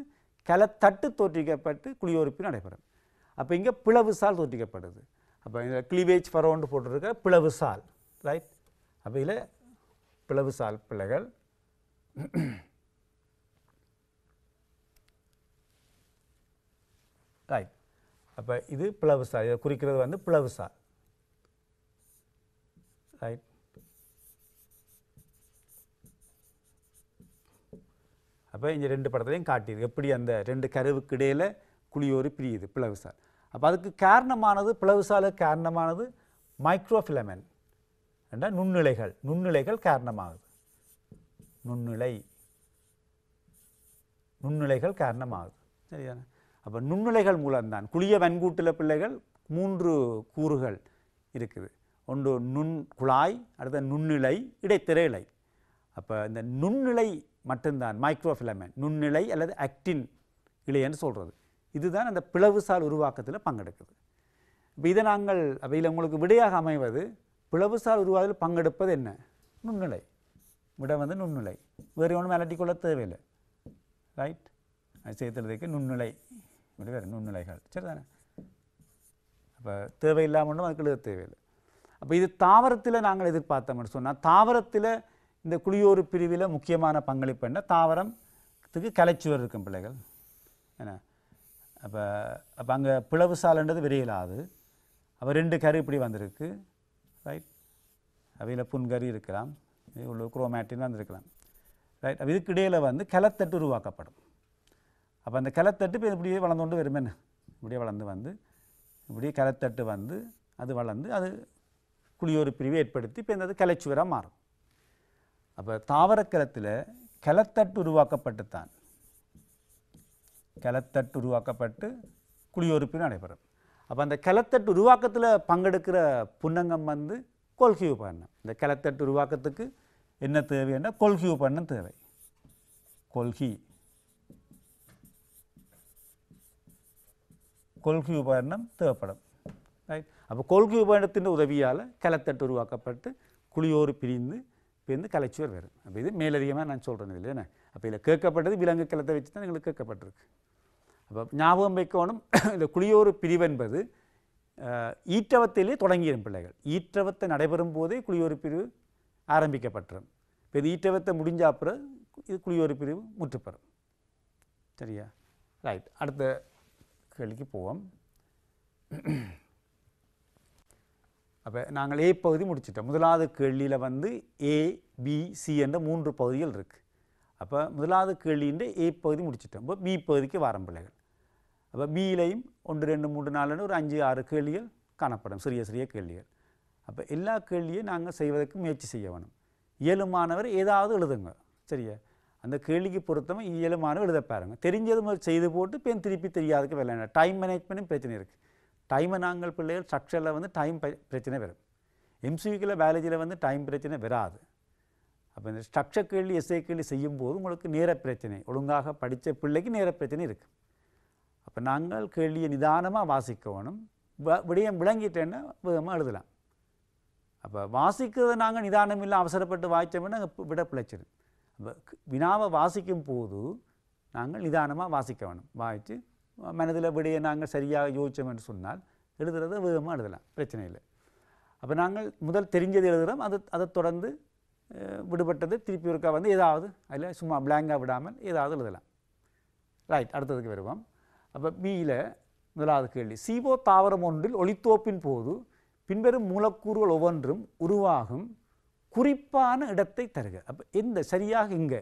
A: கலத்தட்டு தோற்றிக்கப்பட்டு குளியோரி பிரிவு நடைபெறும் அப்போ இங்கே பிளவுசால் தோற்றிக்கப்படுது அப்போ இதில் கிளிவேஜ் ஃபரோண்டு போட்டிருக்க பிளவுசால் ரைட் அப்போ இதில் பிளவுசால் பிள்ளைகள் ரைட் அப்போ இது பிளவுசா இதை குறிக்கிறது வந்து பிளவுசா ரைட் அப்போ இங்கே ரெண்டு படத்துலையும் காட்டியது எப்படி அந்த ரெண்டு கருவுக்கு இடையில் குழியோறு பிரியுது பிளவுசால் அப்போ அதுக்கு காரணமானது பிளவுசால காரணமானது மைக்ரோஃபிலமெண்ட் என்றால் நுண்ணிலைகள் நுண்ணிலைகள் காரணமாகுது நுண்ணிலை நுண்ணிலைகள் காரணமாகுது சரியான அப்போ நுண்ணுலைகள் மூலம்தான் குளிய வன்கூட்டில் பிள்ளைகள் மூன்று கூறுகள் இருக்குது ஒன்று நுண் குழாய் அடுத்த நுண்ணிலை இடைத்திர அப்போ இந்த நுண்ணிலை மட்டும்தான் மைக்ரோஃபிலமெண்ட் நுண்ணிலை அல்லது ஆக்டின் இலைன்னு சொல்கிறது இதுதான் அந்த பிளவுசால் உருவாக்கத்தில் பங்கெடுக்குது இப்போ இதை நாங்கள் அப்போ இதில் உங்களுக்கு விடையாக அமைவது பிளவுசால் உருவாக்கத்தில் பங்கெடுப்பது என்ன நுண்ணிலை விட வந்து நுண்ணிலை வேறு ஒன்றும் அலட்டி கொள்ள தேவையில்லை ரைட் சேர்த்துறதுக்கு நுண்ணிலை மெதுவாக நுண்ணிலைகள் தானே அப்போ ஒன்றும் அதுக்கு எழுத தேவையில்லை அப்போ இது தாவரத்தில் நாங்கள் எதிர்பார்த்தோம்னு சொன்னால் தாவரத்தில் இந்த குளியோரு பிரிவில் முக்கியமான பங்களிப்பு என்ன தாவரத்துக்கு கலைச்சுவர் இருக்கும் பிள்ளைகள் என்ன அப்போ அப்போ அங்கே பிளவு சாலைன்றது விரையிலாது அப்போ ரெண்டு கறி இப்படி வந்திருக்கு ரைட் அவையில் புன்கறி இருக்கலாம் உள்ள குரோமேட்டின் வந்திருக்கலாம் ரைட் இதுக்கு இதுக்கிடையில் வந்து கலத்தட்டு உருவாக்கப்படும் அப்போ அந்த கலைத்தட்டு இப்போ இப்படியே வளர்ந்து கொண்டு வரும் என்ன இப்படியே வளர்ந்து வந்து இப்படியே கலைத்தட்டு வந்து அது வளர்ந்து அது குழியோரு பிரிவு ஏற்படுத்தி இப்போ இந்த கலைச்சுவராக மாறும் அப்போ தாவரக்கலத்தில் கலத்தட்டு உருவாக்கப்பட்டு தான் கலத்தட்டு உருவாக்கப்பட்டு குளியொருப்பு நடைபெறும் அப்போ அந்த கலத்தட்டு உருவாக்கத்தில் பங்கெடுக்கிற புன்னங்கம் வந்து கொள்கை உபகரணம் இந்த கலத்தட்டு உருவாக்கத்துக்கு என்ன தேவைன்னா கொள்கை உபகரணம் தேவை கொள்கி கொள்கை உபகரணம் தேவைப்படும் ரைட் அப்போ கொள்கை உபகரணத்தின் உதவியால் கலத்தட்டு உருவாக்கப்பட்டு குழியோறு பிரிந்து பிரிந்து கலைச்சுவர் வரும் அப்போ இது மேலதிகமாக நான் சொல்கிறேன் இல்லை என்ன அப்போ இதில் கேட்கப்பட்டது விலங்கு கலத்தை வச்சு தான் எங்களுக்கு கேட்கப்பட்டிருக்கு அப்போ ஞாபகம் வைக்கணும் இந்த குழியோறு பிரிவு என்பது ஈற்றவத்திலே தொடங்கிடும் பிள்ளைகள் ஈற்றவத்தை நடைபெறும் போதே குழியோறு பிரிவு ஆரம்பிக்கப்பட்டிருக்கும் இப்போ இது ஈற்றவத்தை முடிஞ்சாப்புற இது குழியோறு பிரிவு முற்றுப்பெறும் சரியா ரைட் அடுத்த கேள்விக்கு போவோம் அப்போ நாங்கள் ஏ பகுதி முடிச்சிட்டோம் முதலாவது கேள்வியில் வந்து ஏ பி சி என்ற மூன்று பகுதிகள் இருக்குது அப்போ முதலாவது கேள்வின்ற ஏ பகுதி முடிச்சிட்டோம் இப்போ பி பகுதிக்கு வாரம் பிள்ளைகள் அப்போ பியிலையும் ஒன்று ரெண்டு மூன்று நாலுன்னு ஒரு அஞ்சு ஆறு கேள்விகள் காணப்படும் சிறிய சிறிய கேள்விகள் அப்போ எல்லா கேள்வியும் நாங்கள் செய்வதற்கு முயற்சி செய்ய வேணும் இயலுமானவர் ஏதாவது எழுதுங்க சரியா அந்த கேள்விக்கு பொருத்தமாக இயலுமான எழுத பாருங்க தெரிஞ்சது முதல் செய்து போட்டு பெண் திருப்பி தெரியாதுக்கு வரல டைம் மேனேஜ்மெண்ட்டும் பிரச்சனை இருக்குது டைமை நாங்கள் பிள்ளைகள் ஸ்ட்ரக்சரில் வந்து டைம் பிரச்சனை வரும் எம்சியூக்கில் பயாலஜியில் வந்து டைம் பிரச்சனை வராது அப்போ இந்த ஸ்ட்ரக்சர் கேள்வி எஸ்ஐ கேள்வி செய்யும் போது உங்களுக்கு நேர பிரச்சனை ஒழுங்காக படித்த பிள்ளைக்கு நேர பிரச்சனை இருக்குது அப்போ நாங்கள் கேள்வியை நிதானமாக வாசிக்கணும் விடயம் விளங்கிட்டேன்னா விதமாக எழுதலாம் அப்போ வாசிக்கிறத நாங்கள் நிதானம் இல்லை அவசரப்பட்டு வாய்ச்சோம்னா அங்கே விட பிழைச்சிடும் வினாவை வாசிக்கும் போது நாங்கள் நிதானமாக வாசிக்க வேணும் வாசித்து மனதில் விடையை நாங்கள் சரியாக யோசித்தோம் என்று சொன்னால் எழுதுறத விதமாக எழுதலாம் பிரச்சனை இல்லை அப்போ நாங்கள் முதல் தெரிஞ்சது எழுதுகிறோம் அது அதை தொடர்ந்து விடுபட்டது திருப்பி ஒருக்கா வந்து ஏதாவது அதில் சும்மா பிளாங்காக விடாமல் ஏதாவது எழுதலாம் ரைட் அடுத்ததுக்கு வருவோம் அப்போ பியில் முதலாவது கேள்வி சீவோ தாவரம் ஒன்றில் ஒளித்தோப்பின் போது பின்வரும் மூலக்கூறுகள் ஒவ்வொன்றும் உருவாகும் குறிப்பான இடத்தை தருக அப்போ இந்த சரியாக இங்கே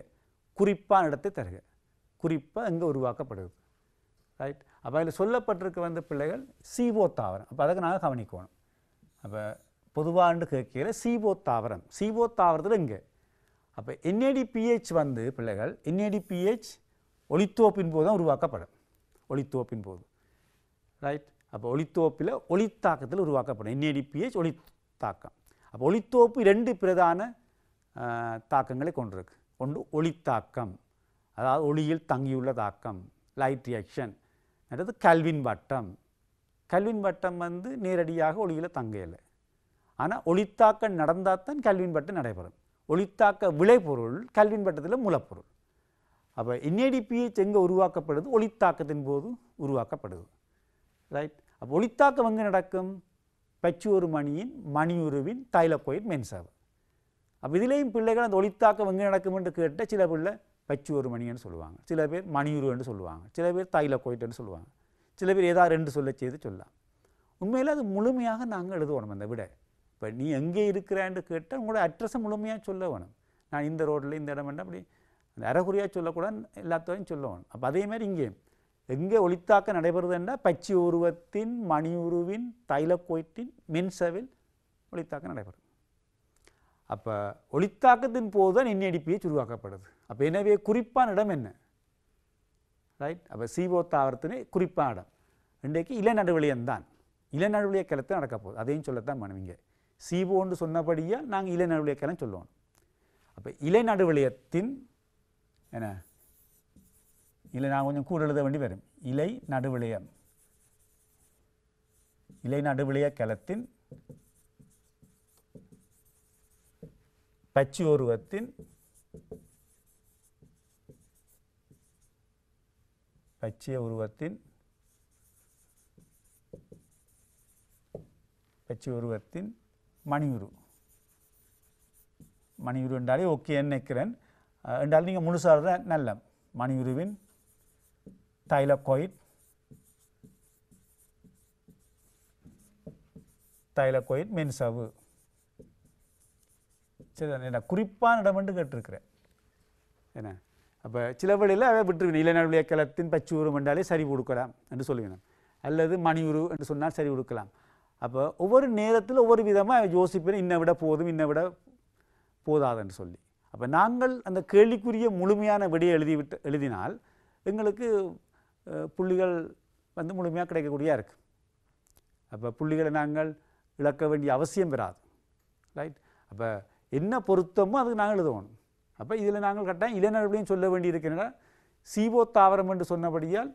A: குறிப்பான இடத்தை தருக குறிப்பாக இங்கே உருவாக்கப்படுது ரைட் அப்போ அதில் சொல்லப்பட்டிருக்க வந்த பிள்ளைகள் சீவோ தாவரம் அப்போ அதுக்கு நாங்கள் கவனிக்கணும் அப்போ பொதுவாண்டு கேட்கிற சீவோ தாவரம் சீவோ தாவரத்தில் இங்கே அப்போ பிஹெச் வந்து பிள்ளைகள் பிஹெச் ஒளித்தோப்பின் போது தான் உருவாக்கப்படும் ஒளித்தோப்பின் போது ரைட் அப்போ ஒளித்தோப்பில் ஒளித்தாக்கத்தில் உருவாக்கப்படும் என்ஏடி பிஹெச் ஒளித்தாக்கம் அப்போ ஒளித்தோப்பு ரெண்டு பிரதான தாக்கங்களை கொண்டிருக்கு ஒன்று ஒளித்தாக்கம் அதாவது ஒளியில் தங்கியுள்ள தாக்கம் லைட் ரியாக்ஷன் அடுத்து கல்வின் வட்டம் கல்வின் வட்டம் வந்து நேரடியாக ஒளியில் தங்கலை ஆனால் ஒளித்தாக்கம் நடந்தால் தான் கல்வின் வட்டம் நடைபெறும் ஒளித்தாக்க விளைபொருள் கல்வின் வட்டத்தில் மூலப்பொருள் அப்போ என்ஏடிபிஹெச் எங்கே உருவாக்கப்படுது ஒளித்தாக்கத்தின் போது உருவாக்கப்படுது ரைட் அப்போ ஒளித்தாக்கம் எங்கே நடக்கும் பச்சுவொரு மணியின் மணியுருவின் தைலக்கோயில் மென்சாவு அப்போ இதுலேயும் பிள்ளைகள் அந்த ஒளித்தாக்கம் எங்கே நடக்கும் என்று கேட்டால் சில பிள்ளை பச்சுவொரு மணின்னு சொல்லுவாங்க சில பேர் மணியுருன்னு சொல்லுவாங்க சில பேர் தைலக்கோயிட்டுன்னு சொல்லுவாங்க சில பேர் ஏதாவது ரெண்டு சொல்ல செய்து சொல்லலாம் உண்மையில் அது முழுமையாக நாங்கள் எழுதுவோம் அந்த விட இப்போ நீ எங்கே இருக்கிறான்னு கேட்டால் உங்களோட அட்ரஸை முழுமையாக சொல்ல வேணும் நான் இந்த ரோட்டில் இந்த இடம் வேண்டாம் அப்படி அந்த அறகுறையாக சொல்லக்கூடாது எல்லாத்தோடையும் சொல்ல வேணும் அப்போ அதே மாதிரி இங்கேயும் எங்கே ஒளித்தாக்கம் நடைபெறுது என்ன பச்சை உருவத்தின் மணி உருவின் தைலக்கோயிட்டின் மின்சவில் ஒளித்தாக்கம் நடைபெறும் அப்போ ஒளித்தாக்கத்தின் போது தான் நின்னடிப்பியை உருவாக்கப்படுது அப்போ எனவே குறிப்பான இடம் என்ன ரைட் அப்போ சீவோ தாவரத்தினே குறிப்பான இடம் இன்றைக்கு இள நடுவழிய கிளத்தை நடக்க போகுது அதையும் சொல்லத்தான் பண்ணுவீங்க சீவோன்னு சொன்னபடியாக நாங்கள் நடுவழிய கிளம் சொல்லுவோம் அப்போ நடுவழியத்தின் என்ன இல்லை நான் கொஞ்சம் கூட எழுத வேண்டி வரும் இலை நடுவிளையம் இலை நடுவிளைய கலத்தின் பச்சி உருவத்தின் பச்சிய உருவத்தின் பச்சை உருவத்தின் மணியுரு மணியுரு என்றாலே ஓகே நினைக்கிறேன் என்றால் நீங்கள் முழுசாக நல்ல மணியுருவின் thylakoid தைலக்கோயின் மென்சவு சரிதான் என்ன குறிப்பான இடம் என்று கேட்டிருக்கிறேன் என்ன அப்போ சில வழியில் அவை விட்டுருக்கணும் இளநடுவிய கிளத்தின் பச்சை உருவம் என்றாலே சரி கொடுக்கலாம் என்று சொல்லுவேன் அல்லது மணி உரு என்று சொன்னால் சரி கொடுக்கலாம் அப்போ ஒவ்வொரு நேரத்தில் ஒவ்வொரு விதமாக யோசிப்பேன் இன்னை விட போதும் இன்னை விட போதாதுன்னு சொல்லி அப்போ நாங்கள் அந்த கேள்விக்குரிய முழுமையான விடையை எழுதி விட்டு எழுதினால் எங்களுக்கு புள்ளிகள் வந்து முழுமையாக கிடைக்கக்கூடியா இருக்குது அப்போ புள்ளிகளை நாங்கள் இழக்க வேண்டிய அவசியம் பெறாது ரைட் அப்போ என்ன பொருத்தமோ அதுக்கு நாங்கள் எழுதணும் அப்போ இதில் நாங்கள் கட்டாயம் இளநடுவிலையும் சொல்ல வேண்டியிருக்கின்ற சீவோ தாவரம் என்று சொன்னபடியால்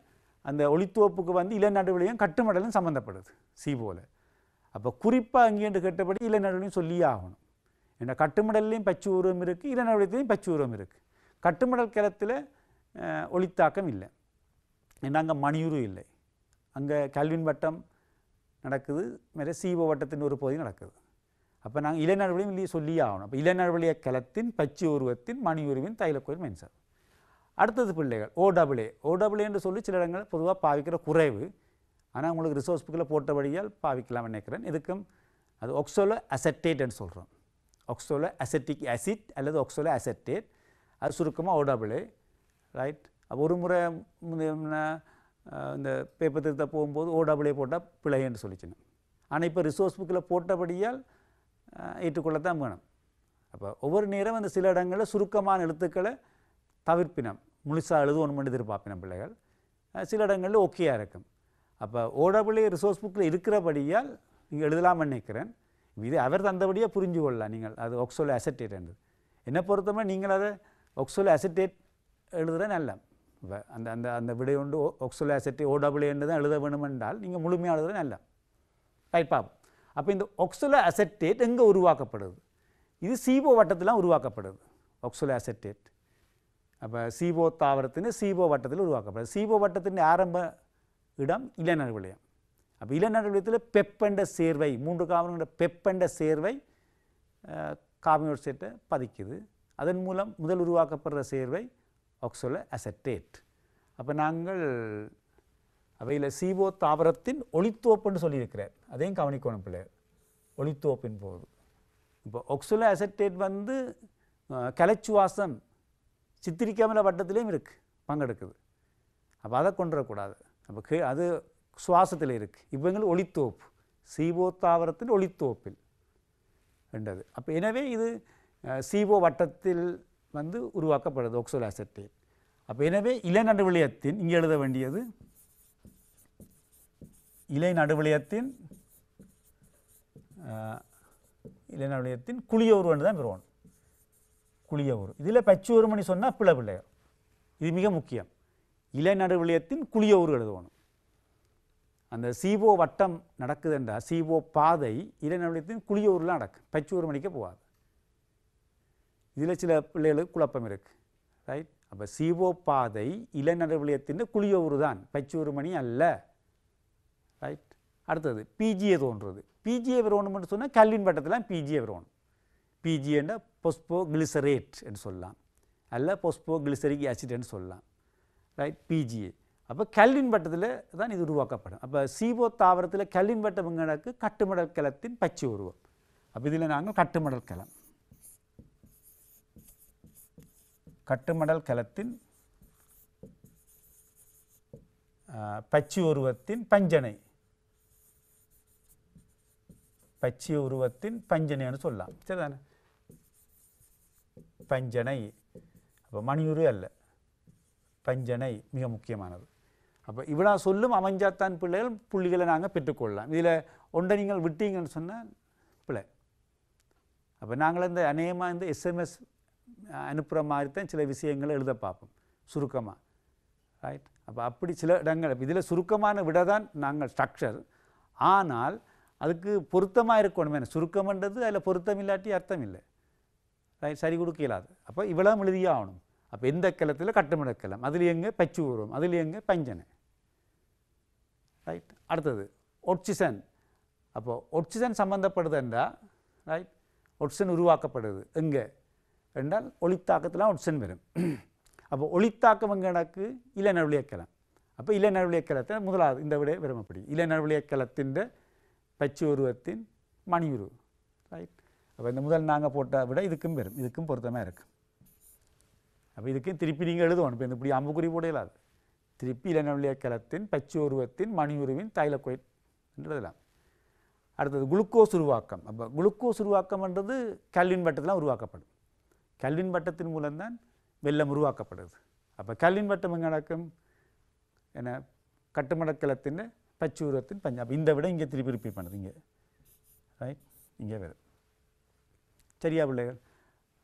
A: அந்த ஒளித்துவப்புக்கு வந்து இளநடுவிலையும் கட்டுமடலும் சம்மந்தப்படுது சீவோவில் அப்போ குறிப்பாக என்று கேட்டபடி இளநடுவிலையும் சொல்லி ஆகணும் ஏன்னா கட்டுமடல்லையும் பச்சு உருவம் இருக்குது இளநடுவிலையும் பச்சு உருவம் இருக்குது கட்டுமடல் கிளத்தில் ஒளித்தாக்கம் இல்லை ஏன்னா அங்கே மணியூரும் இல்லை அங்கே கல்வின் வட்டம் நடக்குது மேலே சீவ வட்டத்தின் ஒரு பகுதி நடக்குது அப்போ நாங்கள் இளைநடவழியும் இல்லையே சொல்லியே ஆகணும் அப்போ இளைநடவழிய கலத்தின் பச்சை உருவத்தின் தைல தைலக்கோயில் மென்சார் அடுத்தது பிள்ளைகள் ஓடபிள்ஏ ஓடபிள்ஏ என்று சொல்லி சில இடங்கள் பொதுவாக பாவிக்கிற குறைவு ஆனால் உங்களுக்கு ரிசோர்ஸ் புக்கில் போட்ட வழியால் பாவிக்கலாம்னு நினைக்கிறேன் இதுக்கும் அது ஒக்சோலோ அசட்டேட்னு சொல்கிறோம் ஒக்சோலோ அசட்டிக் அசிட் அல்லது ஒக்சோலோ அசட்டேட் அது சுருக்கமாக ஓடபிள்ஏ ரைட் அப்போ ஒரு முறை இந்த பேப்பர் திருத்த போகும்போது ஓடபிளே போட்டால் பிழைன்னு சொல்லிச்சினோம் ஆனால் இப்போ ரிசோர்ஸ் புக்கில் போட்டபடியால் ஏற்றுக்கொள்ளத்தான் வேணும் அப்போ ஒவ்வொரு நேரம் அந்த சில இடங்களில் சுருக்கமான எழுத்துக்களை தவிர்ப்பினம் முழுசாக எழுது ஒன்று மணி எதிர்பார்ப்பினம் பிள்ளைகள் சில இடங்களில் ஓகேயாக இருக்கும் அப்போ ஓடபிளே ரிசோர்ஸ் புக்கில் இருக்கிறபடியால் நீங்கள் எழுதலாம்னு நினைக்கிறேன் இது அவர் தந்தபடியாக புரிஞ்சு கொள்ளலாம் நீங்கள் அது ஒக்ஸோல் அசட்டேட் என்று என்னை பொறுத்தவரை நீங்கள் அதை ஒக்ஸோல் அசட்டேட் எழுதுகிற நல்ல அந்த அந்த அந்த விடையொண்டு ஒக்சலாசிட்டி ஓடபிள் என்று தான் எழுத வேணுமென்றால் நீங்கள் முழுமையாக எழுதுறது நல்லா ரைட் பாப்போம் அப்போ இந்த ஒக்சோலோ அசெட்டேட் எங்கே உருவாக்கப்படுது இது சீபோ வட்டத்தில் உருவாக்கப்படுது ஒக்சோலோ அசெட்டேட் அப்போ சீபோ தாவரத்தின் சீபோ வட்டத்தில் உருவாக்கப்படுது சீபோ வட்டத்தின் ஆரம்ப இடம் இளநர் விளையம் அப்போ இளநர் விளையத்தில் பெப்பெண்ட சேர்வை மூன்று காவலங்கள பெப்பெண்ட சேர்வை கார்பனோட் சேட்டை பதிக்குது அதன் மூலம் முதல் உருவாக்கப்படுற சேர்வை ஆக்சோல அசட்டேட் அப்போ நாங்கள் அவையில் சீவோ தாவரத்தின் ஒளித்தோப்புன்னு சொல்லியிருக்கிறார் அதையும் கவனிக்கணும் பிள்ளை ஒளித்தோப்பின் போது இப்போ ஒக்சுல அசட்டேட் வந்து கலைச்சுவாசம் சித்திரிக்காமல வட்டத்திலையும் இருக்குது பங்கெடுக்குது அப்போ அதை கொண்டு வரக்கூடாது அப்போ கே அது சுவாசத்தில் இருக்குது இவங்களும் ஒளித்தோப்பு சீவோ தாவரத்தின் ஒளித்தோப்பில் என்றது அப்போ எனவே இது சீவோ வட்டத்தில் வந்து உருவாக்கப்படுது ஒக்சோலாசெட்டேட் அப்போ எனவே இலை நடுவிளையத்தின் இங்கே எழுத வேண்டியது இலை நடுவிளையத்தின் இலை குளிய குளியோருவன்னு தான் பெறுவோம் குளியவுரு இதில் மணி சொன்னால் பிளவிளையர் இது மிக முக்கியம் இலை குளிய குளியவுரு எழுதணும் அந்த சிபோ வட்டம் நடக்குது என்றால் சிஓ பாதை இலை குளிய குளியவுருலாம் நடக்கும் பச்சு ஒரு மணிக்கே போகாது இதில் சில பிள்ளைகளுக்கு குழப்பம் இருக்குது ரைட் அப்போ சிஓ பாதை இளை நிலையத்தின் குளியோரு தான் ஒரு மணி அல்ல ரைட் அடுத்தது பிஜிஏ தோன்றுறது பிஜிஏ விரோணும்னு சொன்னால் கல்வின் வட்டத்தில் பிஜிஏ விரோணும் பிஜிஏன்னா பொஸ்போ கிளிசரேட் என்று சொல்லலாம் அல்ல பொஸ்போ கிளிசரிக் ஆசிட்னு சொல்லலாம் ரைட் பிஜிஏ அப்போ கல்வின் வட்டத்தில் தான் இது உருவாக்கப்படும் அப்போ சிஓ தாவரத்தில் கல்வின் வட்டம் கட்டுமடல் கலத்தின் பச்சை உருவம் அப்போ இதில் நாங்கள் கட்டுமடல் கலம் கட்டுமடல் கலத்தின் பச்சி உருவத்தின் பஞ்சனை பச்சி உருவத்தின் பஞ்சனைன்னு சொல்லலாம் சரிதானே பஞ்சனை அப்போ மணியுரு அல்ல பஞ்சனை மிக முக்கியமானது அப்போ இவ்வளோ சொல்லும் அமைஞ்சாத்தான் பிள்ளைகள் புள்ளிகளை நாங்கள் பெற்றுக்கொள்ளலாம் இதில் ஒன்றை நீங்கள் விட்டீங்கன்னு சொன்னால் பிள்ளை அப்போ நாங்கள் இந்த அநேகமாக இந்த எஸ்எம்எஸ் அனுப்புகிற மாதிரி தான் சில விஷயங்களை எழுத பார்ப்போம் சுருக்கமாக ரைட் அப்போ அப்படி சில இடங்கள் இதில் சுருக்கமான விட தான் நாங்கள் ஸ்ட்ரக்சர் ஆனால் அதுக்கு பொருத்தமாக இருக்கணும் என்ன சுருக்கம்ன்றது அதில் பொருத்தம் இல்லாட்டி அர்த்தம் இல்லை ரைட் சரி கொடுக்க இயலாது அப்போ இவ்வளோ எழுதியே ஆகணும் அப்போ எந்த கிளத்தில் கிளம் அதில் எங்கே பச்சு உருவம் அதில் எங்கே பஞ்சனை ரைட் அடுத்தது ஒட்சிசன் அப்போது ஒட்சிசன் சம்மந்தப்படுதுன்றா ரைட் ஒட்சிசன் உருவாக்கப்படுது எங்கே என்றால் ஒளித்தாக்கத்தில் ஒட்சன் வரும் அப்போ ஒளித்தாக்கம் கணக்கு கிளம் அப்போ இளநருளியக்கலத்தை முதலாவது இந்த விட வரும் அப்படி கிளத்தின் பச்சை உருவத்தின் மணி உருவம் ரைட் அப்போ இந்த முதல் நாங்கள் போட்ட விட இதுக்கும் வரும் இதுக்கும் பொருத்தமாக இருக்கும் அப்போ இதுக்கும் திருப்பி நீங்கள் எழுதுவோம் இப்போ இந்த இப்படி அம்புக்குறி போட இல்லாது திருப்பி கிளத்தின் பச்சை உருவத்தின் மணி உருவின் தைலக்கோயில் கோயில் என்றதெல்லாம் அடுத்தது குளுக்கோஸ் உருவாக்கம் அப்போ குளுக்கோஸ் உருவாக்கம்ன்றது கல்வின் வட்டத்தில் உருவாக்கப்படும் கல்வின் வட்டத்தின் மூலம்தான் வெள்ளம் உருவாக்கப்படுது அப்போ கல்வின் வட்டம் எங்கே நடக்கும் என்ன கட்டுமடக்கலத்தின் பச்சூரத்தின் பஞ்சாப் இந்த விட இங்கே திருப்பி ரிப்பீட் பண்ணுது இங்கே ரைட் இங்கே வேறு சரியா பிள்ளைகள்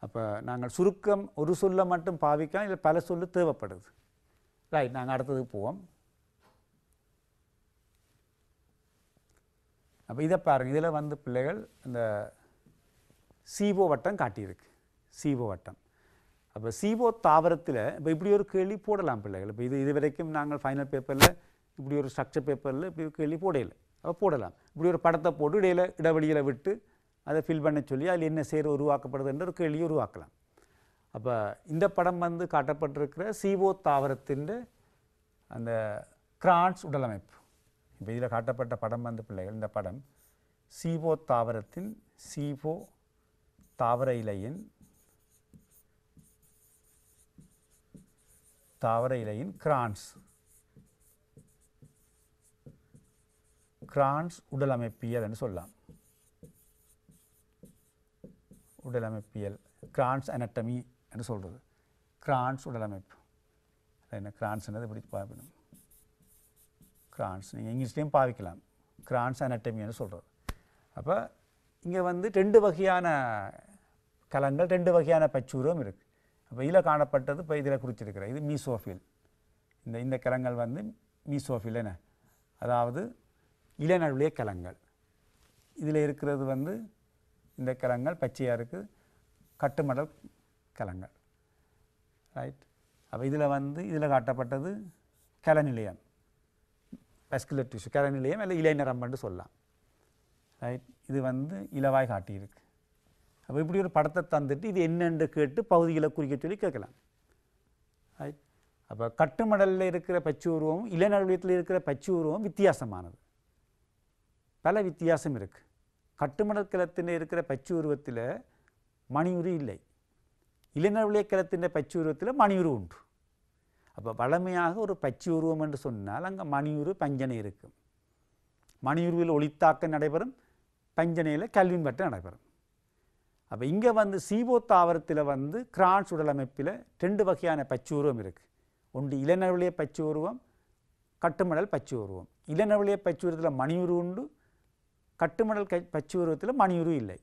A: அப்போ நாங்கள் சுருக்கம் ஒரு சொல்லை மட்டும் பாவிக்கலாம் இல்லை பல சொல்லு தேவைப்படுது ரைட் நாங்கள் அடுத்ததுக்கு போவோம் அப்போ இதை பாருங்கள் இதில் வந்து பிள்ளைகள் இந்த சிஓ வட்டம் காட்டியிருக்கு சீவோ வட்டம் அப்போ சீவோ தாவரத்தில் இப்போ இப்படி ஒரு கேள்வி போடலாம் பிள்ளைகள் இப்போ இது இது வரைக்கும் நாங்கள் ஃபைனல் பேப்பரில் இப்படி ஒரு ஸ்ட்ரக்சர் பேப்பரில் இப்படி ஒரு கேள்வி போடையில் அப்போ போடலாம் இப்படி ஒரு படத்தை போட்டு இடையில இடைவெளியில் விட்டு அதை ஃபில் பண்ண சொல்லி அதில் என்ன உருவாக்கப்படுது உருவாக்கப்படுதுன்ற ஒரு கேள்வியை உருவாக்கலாம் அப்போ இந்த படம் வந்து காட்டப்பட்டிருக்கிற சீவோ தாவரத்தின் அந்த கிரான்ஸ் உடலமைப்பு இப்போ இதில் காட்டப்பட்ட படம் வந்து பிள்ளைகள் இந்த படம் சீவோ தாவரத்தின் சீவோ தாவர இலையின் தாவர இலையின் கிரான்ஸ் கிரான்ஸ் உடல் அமைப்பியல் என்று சொல்லலாம் உடல் அமைப்பியல் கிரான்ஸ் அனட்டமி என்று சொல்கிறது கிரான்ஸ் உடல் அமைப்பு என்ன கிரான்ஸ் என்னது இப்படி பார்க்கணும் கிரான்ஸ் நீங்கள் இங்கிலீஷ்லேயும் பாவிக்கலாம் கிரான்ஸ் என்று சொல்கிறது அப்போ இங்கே வந்து ரெண்டு வகையான கலங்கள் ரெண்டு வகையான பச்சூரும் இருக்குது வெயில காணப்பட்டது இப்போ இதில் குறிச்சிருக்கிற இது மீசோஃபில் இந்த இந்த கிழங்கள் வந்து மீசோஃபில் என்ன அதாவது இளநழுவிய கிழங்கள் இதில் இருக்கிறது வந்து இந்த கிழங்கள் பச்சையாக இருக்குது கட்டுமடல் கிழங்கள் ரைட் அப்போ இதில் வந்து இதில் காட்டப்பட்டது கிளநிலையம் வெஸ்குலர் டிஷ்யூ கிளநிலையம் இல்லை இலைநரம்புன்னு சொல்லலாம் ரைட் இது வந்து இலவாய் காட்டியிருக்கு அப்போ இப்படி ஒரு படத்தை தந்துட்டு இது என்னென்று கேட்டு பகுதியில் குறிக்க சொல்லி கேட்கலாம் அப்போ கட்டுமடலில் இருக்கிற பச்சு உருவம் இளநடுவத்தில் இருக்கிற பச்சு உருவம் வித்தியாசமானது பல வித்தியாசம் இருக்குது கட்டுமடல் கிளத்தில் இருக்கிற பச்சு உருவத்தில் மணியுரு இல்லை இளநடுவிலே கிளத்தின் பச்சு உருவத்தில் மணியுரு உண்டு அப்போ வளமையாக ஒரு பச்சு உருவம் என்று சொன்னால் அங்கே மணியுரு பஞ்சனை இருக்கும் மணியுருவில் ஒளித்தாக்கம் நடைபெறும் பஞ்சனையில் கல்வின் வட்டம் நடைபெறும் அப்போ இங்கே வந்து சீபோ தாவரத்தில் வந்து கிரான்ஸ் உடலமைப்பில் ரெண்டு வகையான பச்சு உருவம் இருக்குது ஒன்று இளநவளிய பச்சு உருவம் கட்டுமணல் பச்சு உருவம் இளநவளிய பச்சு உருவத்தில் மணியுரு உண்டு கட்டுமணல் க பச்சு உருவத்தில் மணியுரு இல்லை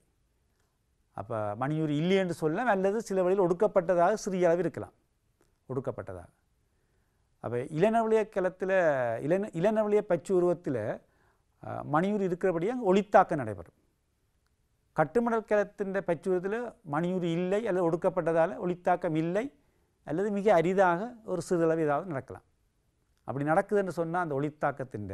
A: அப்போ மணியூர் இல்லை என்று சொல்ல அல்லது சில வழியில் ஒடுக்கப்பட்டதாக சிறிய அளவு இருக்கலாம் ஒடுக்கப்பட்டதாக அப்போ இளநவளிய களத்தில் இளந இளநவளிய பச்சு உருவத்தில் மணியூர் இருக்கிறபடியே அங்கே ஒளித்தாக்கம் நடைபெறும் கட்டுமணல் கலத்தின்ற பிரச்சுரத்தில் மணியூர் இல்லை அல்லது ஒடுக்கப்பட்டதால் ஒளித்தாக்கம் இல்லை அல்லது மிக அரிதாக ஒரு சிறிதளவு ஏதாவது நடக்கலாம் அப்படி நடக்குதுன்னு சொன்னால் அந்த ஒளித்தாக்கத்தின்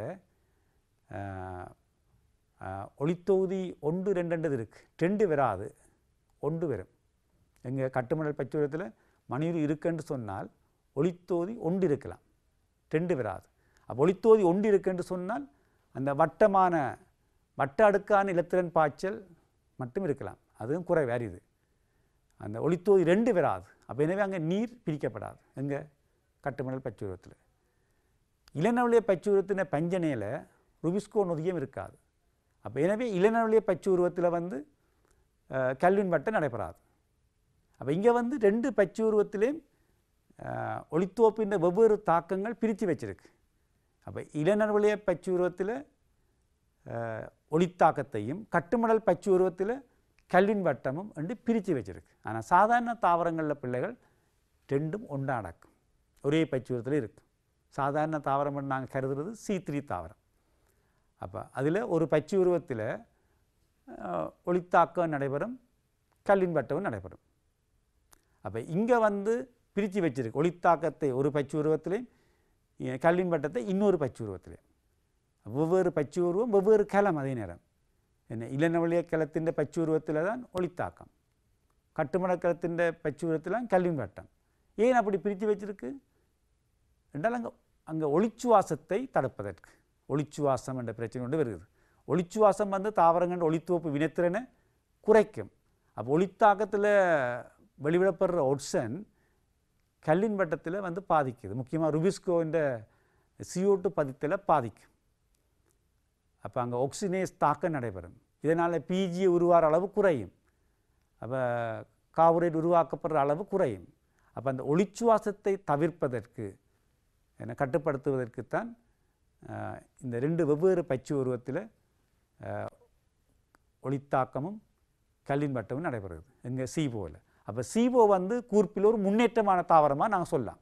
A: ஒளித்தொகுதி ஒன்று ரெண்டுன்றது இருக்குது ரெண்டு வராது ஒன்று வரும் எங்கள் கட்டுமணல் பிரச்சுரத்தில் மணியூர் இருக்குன்னு சொன்னால் ஒளித்தோதி ஒன்று இருக்கலாம் ரெண்டு வராது அப்போ ஒளித்தோதி ஒன்று இருக்குன்னு சொன்னால் அந்த வட்டமான வட்ட அடுக்கான இலத்திரன் பாய்ச்சல் மட்டும் இருக்கலாம் அதுவும் குறை வேறியது அந்த ஒளித்தோ ரெண்டு வராது அப்போ எனவே அங்கே நீர் பிரிக்கப்படாது எங்கே கட்டுமணல் பச்சை உருவத்தில் இளநவளிய பச்சை உருவத்தின பஞ்சனையில் ருபிஸ்கோ நொதியம் இருக்காது அப்போ எனவே இளநவளிய பச்சை உருவத்தில் வந்து கல்வின் வட்டம் நடைபெறாது அப்போ இங்கே வந்து ரெண்டு பச்சை உருவத்திலையும் ஒளித்தோப்பின் வெவ்வேறு தாக்கங்கள் பிரித்து வச்சிருக்கு அப்போ இளநர்வழிய பச்சை உருவத்தில் ஒளித்தாக்கத்தையும் கட்டுமணல் பச்சை உருவத்தில் கல்வின் வட்டமும் என்று பிரித்து வச்சிருக்கு ஆனால் சாதாரண தாவரங்களில் பிள்ளைகள் ரெண்டும் ஒன்றா நடக்கும் ஒரே பச்சு உருவத்தில் இருக்கும் சாதாரண தாவரம் நாங்கள் கருதுறது சீத்திரி தாவரம் அப்போ அதில் ஒரு பச்சை உருவத்தில் ஒளித்தாக்கம் நடைபெறும் கல்லின் வட்டமும் நடைபெறும் அப்போ இங்கே வந்து பிரித்து வச்சிருக்கு ஒளித்தாக்கத்தை ஒரு பச்சு உருவத்திலையும் கல்லின் வட்டத்தை இன்னொரு பச்சு உருவத்திலையும் வெவ்வேறு பச்சை உருவம் வெவ்வேறு கலம் அதே நேரம் என்ன இளநவளிய கலத்தின் பச்சை உருவத்தில் தான் ஒளித்தாக்கம் கட்டுமணக்கலத்தின் பச்சை உருவத்தில் தான் கல்வி வட்டம் ஏன் அப்படி பிரித்து வச்சிருக்கு என்றால் அங்கே அங்கே ஒளிச்சுவாசத்தை தடுப்பதற்கு ஒளிச்சுவாசம் என்ற பிரச்சனை கொண்டு வருகிறது ஒளிச்சுவாசம் வந்து தாவரங்கள் ஒளித்துவப்பு வினைத்திறனை குறைக்கும் அப்போ ஒளித்தாக்கத்தில் வெளிவிடப்படுற ஒட்சன் கல்லின் வட்டத்தில் வந்து பாதிக்குது முக்கியமாக ருபிஸ்கோன்ற சிஓட்டு பதித்தில் பாதிக்கும் அப்போ அங்கே ஒக்சினேஸ் தாக்கம் நடைபெறும் இதனால் பிஜி உருவாகிற அளவு குறையும் அப்போ காவுரேட் உருவாக்கப்படுற அளவு குறையும் அப்போ அந்த ஒளிச்சுவாசத்தை தவிர்ப்பதற்கு என்னை கட்டுப்படுத்துவதற்குத்தான் இந்த ரெண்டு வெவ்வேறு பச்சு உருவத்தில் ஒளித்தாக்கமும் கல்லின் வட்டமும் நடைபெறுது எங்கள் சிபோவில் அப்போ சிபோ வந்து கூர்ப்பில் ஒரு முன்னேற்றமான தாவரமாக நாங்கள் சொல்லலாம்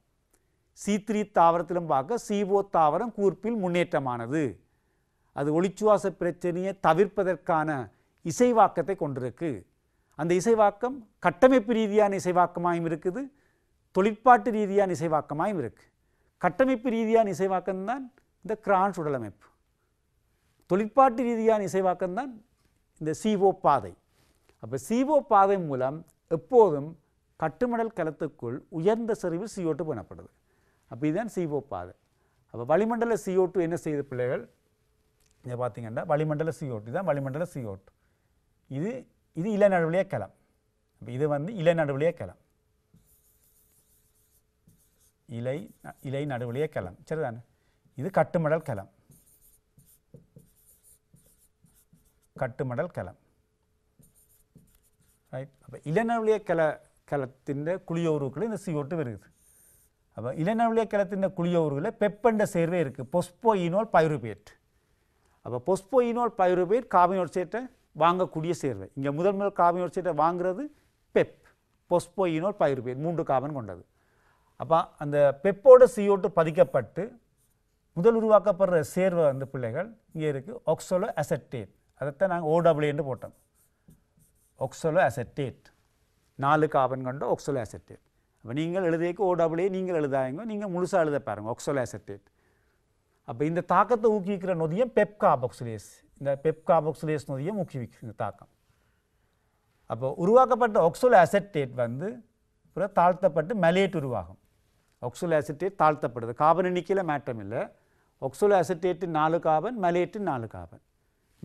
A: சீத்ரி தாவரத்திலும் பார்க்க சிபோ தாவரம் கூர்ப்பில் முன்னேற்றமானது அது ஒளிச்சுவாச பிரச்சனையை தவிர்ப்பதற்கான இசைவாக்கத்தை கொண்டிருக்கு அந்த இசைவாக்கம் கட்டமைப்பு ரீதியான இசைவாக்கமாயும் இருக்குது தொழிற்பாட்டு ரீதியான இசைவாக்கமாயும் இருக்குது கட்டமைப்பு ரீதியான இசைவாக்கம் தான் இந்த கிரான்ஸ் உடலமைப்பு தொழிற்பாட்டு ரீதியான இசைவாக்கம் தான் இந்த சிஓ பாதை அப்போ சிஓ பாதை மூலம் எப்போதும் கட்டுமடல் கலத்துக்குள் உயர்ந்த செறிவு சிஓட்டு பண்ணப்படுது அப்போ இதுதான் சிஓ பாதை அப்போ வளிமண்டல சிஓட்டு என்ன செய்த பிள்ளைகள் இதை பார்த்திங்கன்னா வளிமண்டல சிஓட் இதுதான் வளிமண்டல சிஓட் இது இது இளநடுவலிய கலம் அப்போ இது வந்து இலை நடுவலிய கலம் இலை இலை நடுவலிய கலம் சரிதானே இது கட்டுமடல் கலம் கட்டுமடல் கலம் ரைட் அப்போ இளநவளிய கல கலத்தின் குளியோருக்குள்ள இந்த சிஓட்டு வருது அப்போ இளநவளிய கலத்தின் குளியோருக்குள்ள பெப்பண்ட சேர்வே இருக்குது பொஸ்போ இனோல் பைருபேட் அப்போ பொஸ்போயினோல் பைருவேட் கார்பனோட்சேட்டை வாங்கக்கூடிய சேர்வை இங்கே முதல் முதல் கார்பனோட்சேட்டை வாங்குறது பெப் பொஸ்போயினோல் பைருவேட் மூன்று கார்பன் கொண்டது அப்போ அந்த பெப்போட சிஓட்டு பதிக்கப்பட்டு முதல் உருவாக்கப்படுற சேர்வை அந்த பிள்ளைகள் இங்கே இருக்குது ஒக்ஸோலோ அசட்டேட் அதைத்தான் நாங்கள் ஓடபிள்யூன்னு போட்டோம் ஒக்ஸோலோ அசட்டேட் நாலு கார்பன் கொண்ட ஒக்சோலோ அசட்டேட் அப்போ நீங்கள் எழுதியக்கு ஓடபிள்யூ நீங்கள் எழுதாயங்க நீங்கள் முழுசாக எழுத பாருங்கள் ஒக்ஸோலோ அசட்டேட் அப்போ இந்த தாக்கத்தை ஊக்குவிக்கிற நொதியம் பெப்காபொக்சிலேஸ் இந்த பெப்காபொக்சிலேஸ் நொதியம் ஊக்குவிக்கும் இந்த தாக்கம் அப்போ உருவாக்கப்பட்ட ஒக்சோல் அசட்டேட் வந்து அப்புறம் தாழ்த்தப்பட்டு மெலேட் உருவாகும் ஒக்சோல் அசிட்டேட் தாழ்த்தப்படுது காபன் எண்ணிக்கையில் மேட்டம் இல்லை ஒக்சோல் அசிட்டேட்டு நாலு காபன் மலேட்டு நாலு காபன்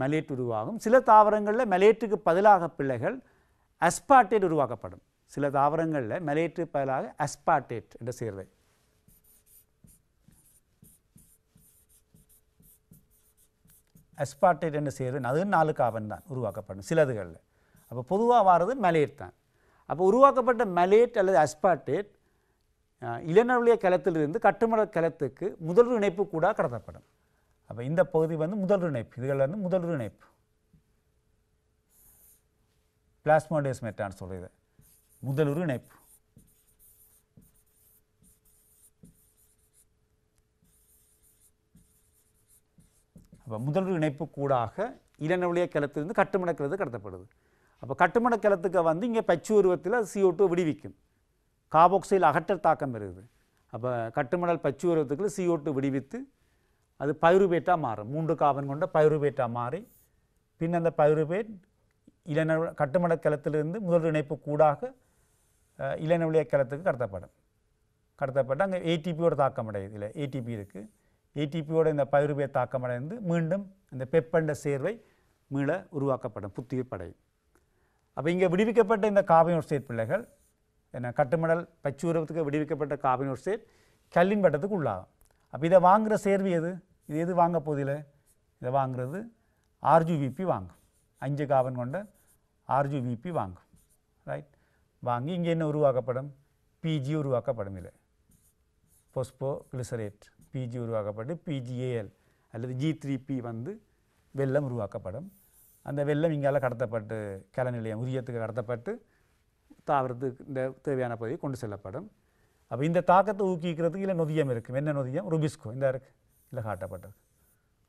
A: மலேட் உருவாகும் சில தாவரங்களில் மலேட்டுக்கு பதிலாக பிள்ளைகள் அஸ்பார்டேட் உருவாக்கப்படும் சில தாவரங்களில் மலேட்டு பதிலாக அஸ்பார்டேட் என்ற சேர்வை அஸ்பார்டைட் என்று சேர்வேன் அது நாலு காபன் தான் உருவாக்கப்படும் சிலதுகளில் அப்போ பொதுவாக வாரது மலேட் தான் அப்போ உருவாக்கப்பட்ட மலேட் அல்லது அஸ்பார்டேட் இளநவளிய கலத்திலிருந்து கட்டுமட கலத்துக்கு முதல் இணைப்பு கூட கடத்தப்படும் அப்போ இந்த பகுதி வந்து முதல் இணைப்பு இதுகள் வந்து முதல் இணைப்பு பிளாஸ்மோடேஸ் மெட்டான்னு சொல்கிறது முதல் இணைப்பு அப்போ முதல் இணைப்பு கூடாக இளநிலைய கலத்திலிருந்து கட்டுமண கடத்தப்படுது அப்போ கட்டுமண கலத்துக்கு வந்து இங்கே பச்சு உருவத்தில் சிஓ டூ விடுவிக்கும் காபோக்சைல் அகற்றல் தாக்கம் இருக்குது அப்போ கட்டுமணல் பச்சு உருவத்துக்குள்ள சிஓ டூ விடுவித்து அது பயிறுபேட்டாக மாறும் மூன்று காவன் கொண்ட பயிறுபேட்டாக மாறி பின் அந்த பயிறுபேட் இளநிலை கட்டுமண கலத்திலிருந்து முதல் இணைப்பு கூடாக இளநிலைய கலத்துக்கு கடத்தப்படும் கடத்தப்பட்டு அங்கே ஏடிபியோட தாக்கம் அடையுது இல்லை ஏடிபி இருக்குது ஏடிபியோட இந்த பயிருபே தாக்கமடைந்து மீண்டும் இந்த பெப்பண்ட சேர்வை மீள உருவாக்கப்படும் புத்திய படை அப்போ இங்கே விடுவிக்கப்பட்ட இந்த காபினோர் ஸ்டேட் பிள்ளைகள் என்ன கட்டுமடல் பச்சுரத்துக்கு விடுவிக்கப்பட்ட காவினோர் ஸ்டேட் கல்லின் பட்டத்துக்கு உள்ளாகும் அப்போ இதை வாங்குகிற சேர்வு எது இது எது வாங்க போதில் இதை வாங்குறது ஆர்ஜுவிபி வாங்கும் அஞ்சு காவன் கொண்ட ஆர்ஜுவிபி வாங்கும் ரைட் வாங்கி இங்கே என்ன உருவாக்கப்படும் பிஜி உருவாக்கப்படும் இல்லை பொஸ்போ கிளிசரேட் பிஜி உருவாக்கப்பட்டு பிஜிஏஎல் அல்லது ஜி த்ரீ பி வந்து வெள்ளம் உருவாக்கப்படும் அந்த வெள்ளம் இங்கால கடத்தப்பட்டு கல நிலையம் உரியத்துக்கு கடத்தப்பட்டு தாவரத்துக்கு இந்த தேவையான பகுதியை கொண்டு செல்லப்படும் அப்போ இந்த தாக்கத்தை ஊக்குவிக்கிறதுக்கு இல்லை நொதியம் இருக்கும் என்ன நொதியம் ருபிஸ்கோ இந்த இருக்குது இல்லை காட்டப்பட்டது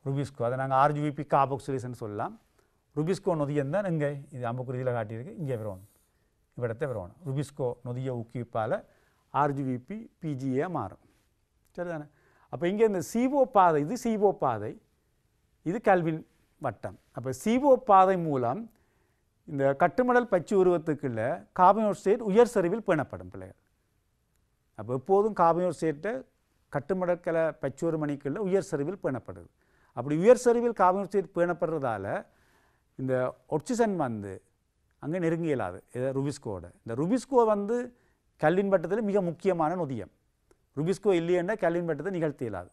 A: ருபிஸ்கோ அதை நாங்கள் ஆர்ஜிபிபி காபோக்சிலேஷன் சொல்லலாம் ருபிஸ்கோ நொதியம் தான் இங்கே இது அம்புக்குருதியில் காட்டியிருக்கு இங்கே வரணும் இவ்விடத்தை வரணும் ருபிஸ்கோ நொதியை ஊக்குவிப்பால் ஆர்ஜிபிபி பிஜிஏ மாறும் சரிதானே அப்போ இங்கே இந்த சிஓ பாதை இது சிஓ பாதை இது கல்வின் வட்டம் அப்போ சிஓ பாதை மூலம் இந்த கட்டுமடல் பச்சு உருவத்துக்குள்ள ஸ்டேட் உயர் சரிவில் பேணப்படும் பிள்ளைகள் அப்போ எப்போதும் கட்டுமடல் கட்டுமடற்கலை பச்சோறு மணிக்குள்ள உயர் சரிவில் பேணப்படுது அப்படி உயர் சரிவில் ஸ்டேட் பேணப்படுறதால இந்த ஒட்சிசன் வந்து அங்கே நெருங்கியலாது இயலாது ருபிஸ்கோட இந்த ருபிஸ்கோ வந்து கல்வின் வட்டத்தில் மிக முக்கியமான நொதியம் ருபிஸ்கோ இல்லையென்றா கல்வின் பட்டத்தை நிகழ்த்த இயலாது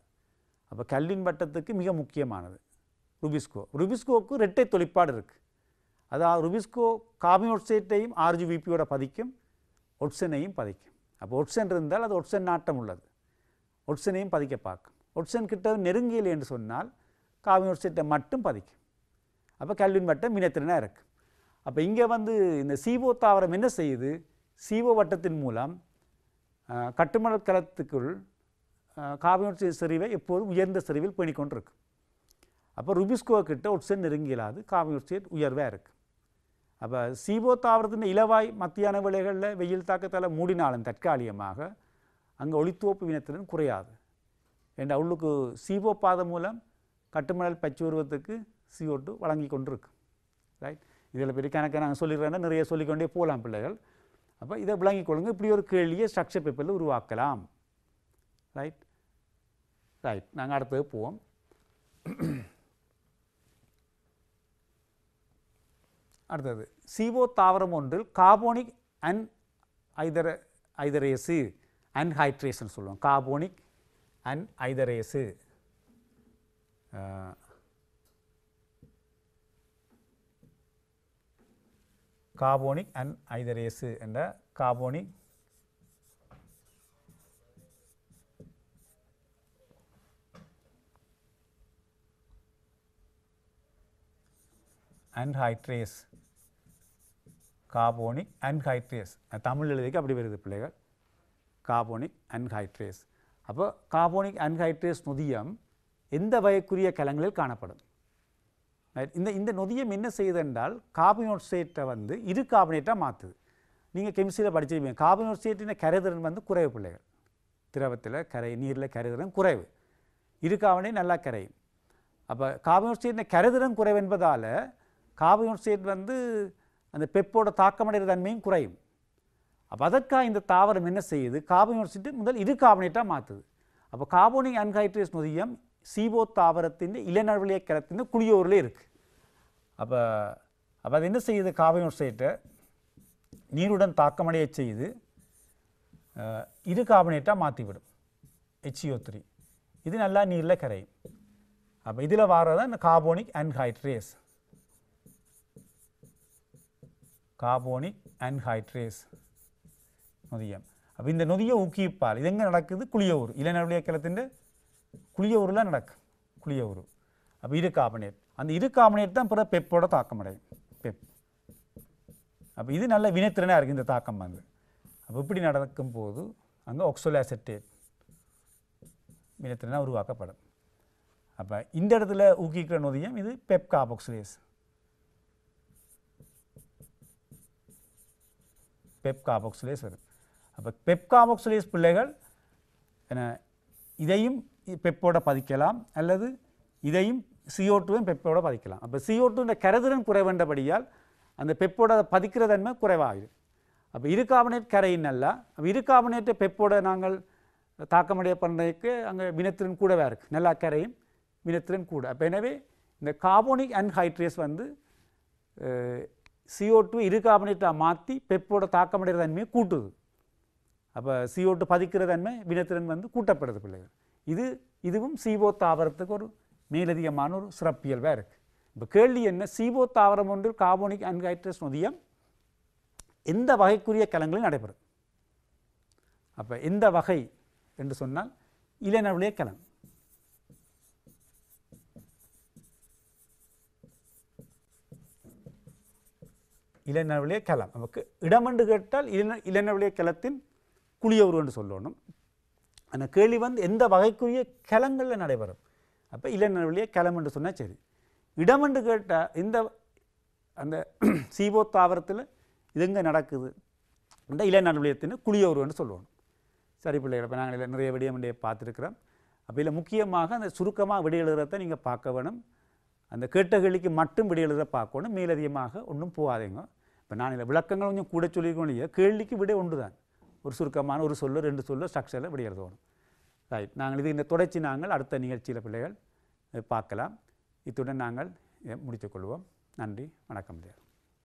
A: அப்போ கல்வின் பட்டத்துக்கு மிக முக்கியமானது ருபிஸ்கோ ருபிஸ்கோவுக்கு ரெட்டை தொழிற்பாடு இருக்குது அதாவது ருபிஸ்கோ காபின் ஒட்சேட்டையும் ஆர்ஜிபிபியோட பதிக்கும் ஒட்சனையும் பதிக்கும் அப்போ ஒட்சன் இருந்தால் அது ஒட்சன் நாட்டம் உள்ளது ஒட்சனையும் பதிக்க பார்க்கும் ஒட்சன் கிட்ட நெருங்கியல் என்று சொன்னால் காபின் ஒட்சைட்டை மட்டும் பதிக்கும் அப்போ கல்வின் வட்டம் மினத்திறனாக இருக்குது அப்போ இங்கே வந்து இந்த சீவோ தாவரம் என்ன செய்யுது சீவோ வட்டத்தின் மூலம் கட்டுமணல் கலத்துக்குள் கார்பனோட்சி செறிவை எப்போதும் உயர்ந்த செறிவில் பேணிக்கொண்டிருக்கு அப்போ ருபிஸ்கோ கிட்ட ஒட்சன் நெருங்கியலாது கார்பனோட்சைட் உயர்வாக இருக்குது அப்போ சீபோ தாவரத்தின் இலவாய் மத்தியான விலைகளில் வெயில் தாக்கத்தால் மூடினாலும் தற்காலிகமாக அங்கே ஒளித்தோப்பு வினத்திறன் குறையாது என்ற உள்ளுக்கு சீபோ பாதம் மூலம் கட்டுமணல் பச்சை உருவத்துக்கு சிஓ டூ வழங்கி கொண்டிருக்கு ரைட் இதில் பெரிய கணக்கை நாங்கள் சொல்லிடுறேன்னா நிறைய சொல்லிக்கொண்டே போகலாம் பிள்ளைகள் அப்போ இதை விளங்கிக் கொள்ளுங்க இப்படி ஒரு கேள்வியை ஸ்ட்ரக்சர் பேப்பரில் உருவாக்கலாம் ரைட் ரைட் நாங்கள் அடுத்தது போவோம் அடுத்தது சிஓ தாவரம் ஒன்றில் carbonic anhydrase and hydration சொல்லுவோம் carbonic anhydrase carbonic anhydrase என்ற carbonic anhydrase carbonic anhydrase Tamil எழுதிக்கு அப்படி வருது பிள்ளைகள் கார்போனிக் அன்ஹைட்ரேஸ் அப்போ கார்போனிக் அன்ஹைட்ரேஸ் நுதியம் எந்த வயக்குரிய கலங்களில் காணப்படும் இந்த இந்த நொதியம் என்ன செய்யுது என்றால் ஆக்சைட்டை வந்து இரு கார்பனேட்டாக மாற்றுது நீங்கள் கெமிஸ்ட்ரியில் படிச்சிருப்பீங்க ஆக்சைட்டின் கரைதிறன் வந்து குறைவு பிள்ளைகள் திரவத்தில் கரை நீரில் கரைதிறன் குறைவு இரு கார்பனே நல்லா கரையும் அப்போ ஆக்சைட்டின் கரைதிறன் குறைவு என்பதால் ஆக்சைட் வந்து அந்த பெப்போட தாக்கமடைகிற தன்மையும் குறையும் அப்போ அதற்காக இந்த தாவரம் என்ன செய்யுது ஆக்சைட்டு முதல் இரு கார்பனேட்டாக மாற்றுது அப்போ கார்போனிக் அன்ஹைட்ரேஸ் நொதியம் சீபோ தாவரத்தின் இளநரவிலிய கிளத்தின் குளியோரில் இருக்குது அப்போ அப்போ அது என்ன செய்யுது கார்பனோசைட்டை நீருடன் தாக்கமடைய செய்து இது கார்பனேட்டாக மாற்றிவிடும் ஹெச்இஓ த்ரீ இது நல்லா நீரில் கரையும் அப்போ இதில் இந்த கார்போனிக் அன்ஹைட்ரேஸ் கார்போனிக் அன்ஹைட்ரேஸ் நொதியம் அப்போ இந்த நொதியை ஊக்கிப்பால் இது எங்கே நடக்குது குளியோர் இளநரவிலிய கலத்தின் குளியவுரில் நடக்கும் குளியவுரு அப்போ இரு காபனேட் அந்த இரு கார்பனேட் தான் பிற பெப்போட தாக்கம் அடையும் பெப் அப்போ இது நல்ல வினைத்திறனாக இருக்குது இந்த தாக்கம் வந்து அப்போ இப்படி நடக்கும் போது அங்கே ஒக்சோலாசெட்டேட் வினைத்திறனாக உருவாக்கப்படும் அப்போ இந்த இடத்துல ஊக்கிக்கிற நொதியம் இது பெப் காபோக்சிலேஸ் பெப் காபோக்சிலேஸ் வருது அப்போ பெப் காபோக்சிலேஸ் பிள்ளைகள் என இதையும் பெப்போட பதிக்கலாம் அல்லது இதையும் சிஓ டூவையும் பெப்போட பதிக்கலாம் அப்போ சிஓ டூன்ற கரதிறன் குறைவென்றபடியால் அந்த பெப்போட அதை பதிக்கிற தன்மை குறைவாகிடும் அப்போ இரு காபனேட் கரையின் நல்லா அப்போ இரு கார்பனேட்டை பெப்போட நாங்கள் தாக்கமடைய பண்ணுறதுக்கு அங்கே வினத்திறன் கூடவே இருக்குது நல்லா கரையும் வினத்திறன் கூட அப்போ எனவே இந்த கார்போனிக் அன்ஹைட்ரேஸ் வந்து சிஓ டூ இரு காபனேட்டாக மாற்றி பெப்போட தாக்கமடைகிற தன்மையை கூட்டுது அப்போ சிஓ டூ பதிக்கிற தன்மை வினத்திறன் வந்து கூட்டப்படுது பிள்ளைகள் இது இதுவும் சீவோ தாவரத்துக்கு ஒரு மேலதிகமான ஒரு சிறப்பியல் இருக்குது இப்போ கேள்வி என்ன சீவோ தாவரம் ஒன்றில் கார்போனிக் அன்ஹைட்ரஸ் நொதியம் எந்த வகைக்குரிய கலங்களில் நடைபெறும் அப்போ எந்த வகை என்று சொன்னால் இளநவுளிய கலம் இளநவுளிய கலம் நமக்கு இடமென்று கேட்டால் இளந இளநவுளிய கலத்தின் குளியவுரு என்று சொல்லணும் அந்த கேள்வி வந்து எந்த வகைக்குரிய கிளங்களில் நடைபெறும் அப்போ இளைஞர் வழியே கிளம்பு என்று சொன்னால் சரி இடம் என்று கேட்டால் இந்த அந்த சீபோ தாவரத்தில் இது எங்கே நடக்குது அந்த இளைஞர் குளியோர் குளியோருன்னு சொல்லுவோம் சரி பிள்ளைகள் இப்போ நாங்கள் நிறைய விடயமண்டையை பார்த்துருக்குறோம் அப்போ இல்லை முக்கியமாக அந்த சுருக்கமாக விடையெழுகிறத நீங்கள் பார்க்க வேணும் அந்த கேட்ட கேள்விக்கு மட்டும் எழுத பார்க்கணும் மேலதிகமாக ஒன்றும் போகாதீங்க இப்போ நான் இல்லை விளக்கங்கள் கொஞ்சம் கூட சொல்லியிருக்கோம் இல்லையா கேள்விக்கு விடை ஒன்று தான் ஒரு சுருக்கமான ஒரு சொல்லு ரெண்டு சொல்லு ஸ்ட்ரக்சரில் இப்படி எழுதணும் ரைட் நாங்கள் இது இந்த தொடர்ச்சி நாங்கள் அடுத்த நிகழ்ச்சியில் பிள்ளைகள் பார்க்கலாம் இத்துடன் நாங்கள் முடித்துக்கொள்வோம் நன்றி வணக்கம் தேர்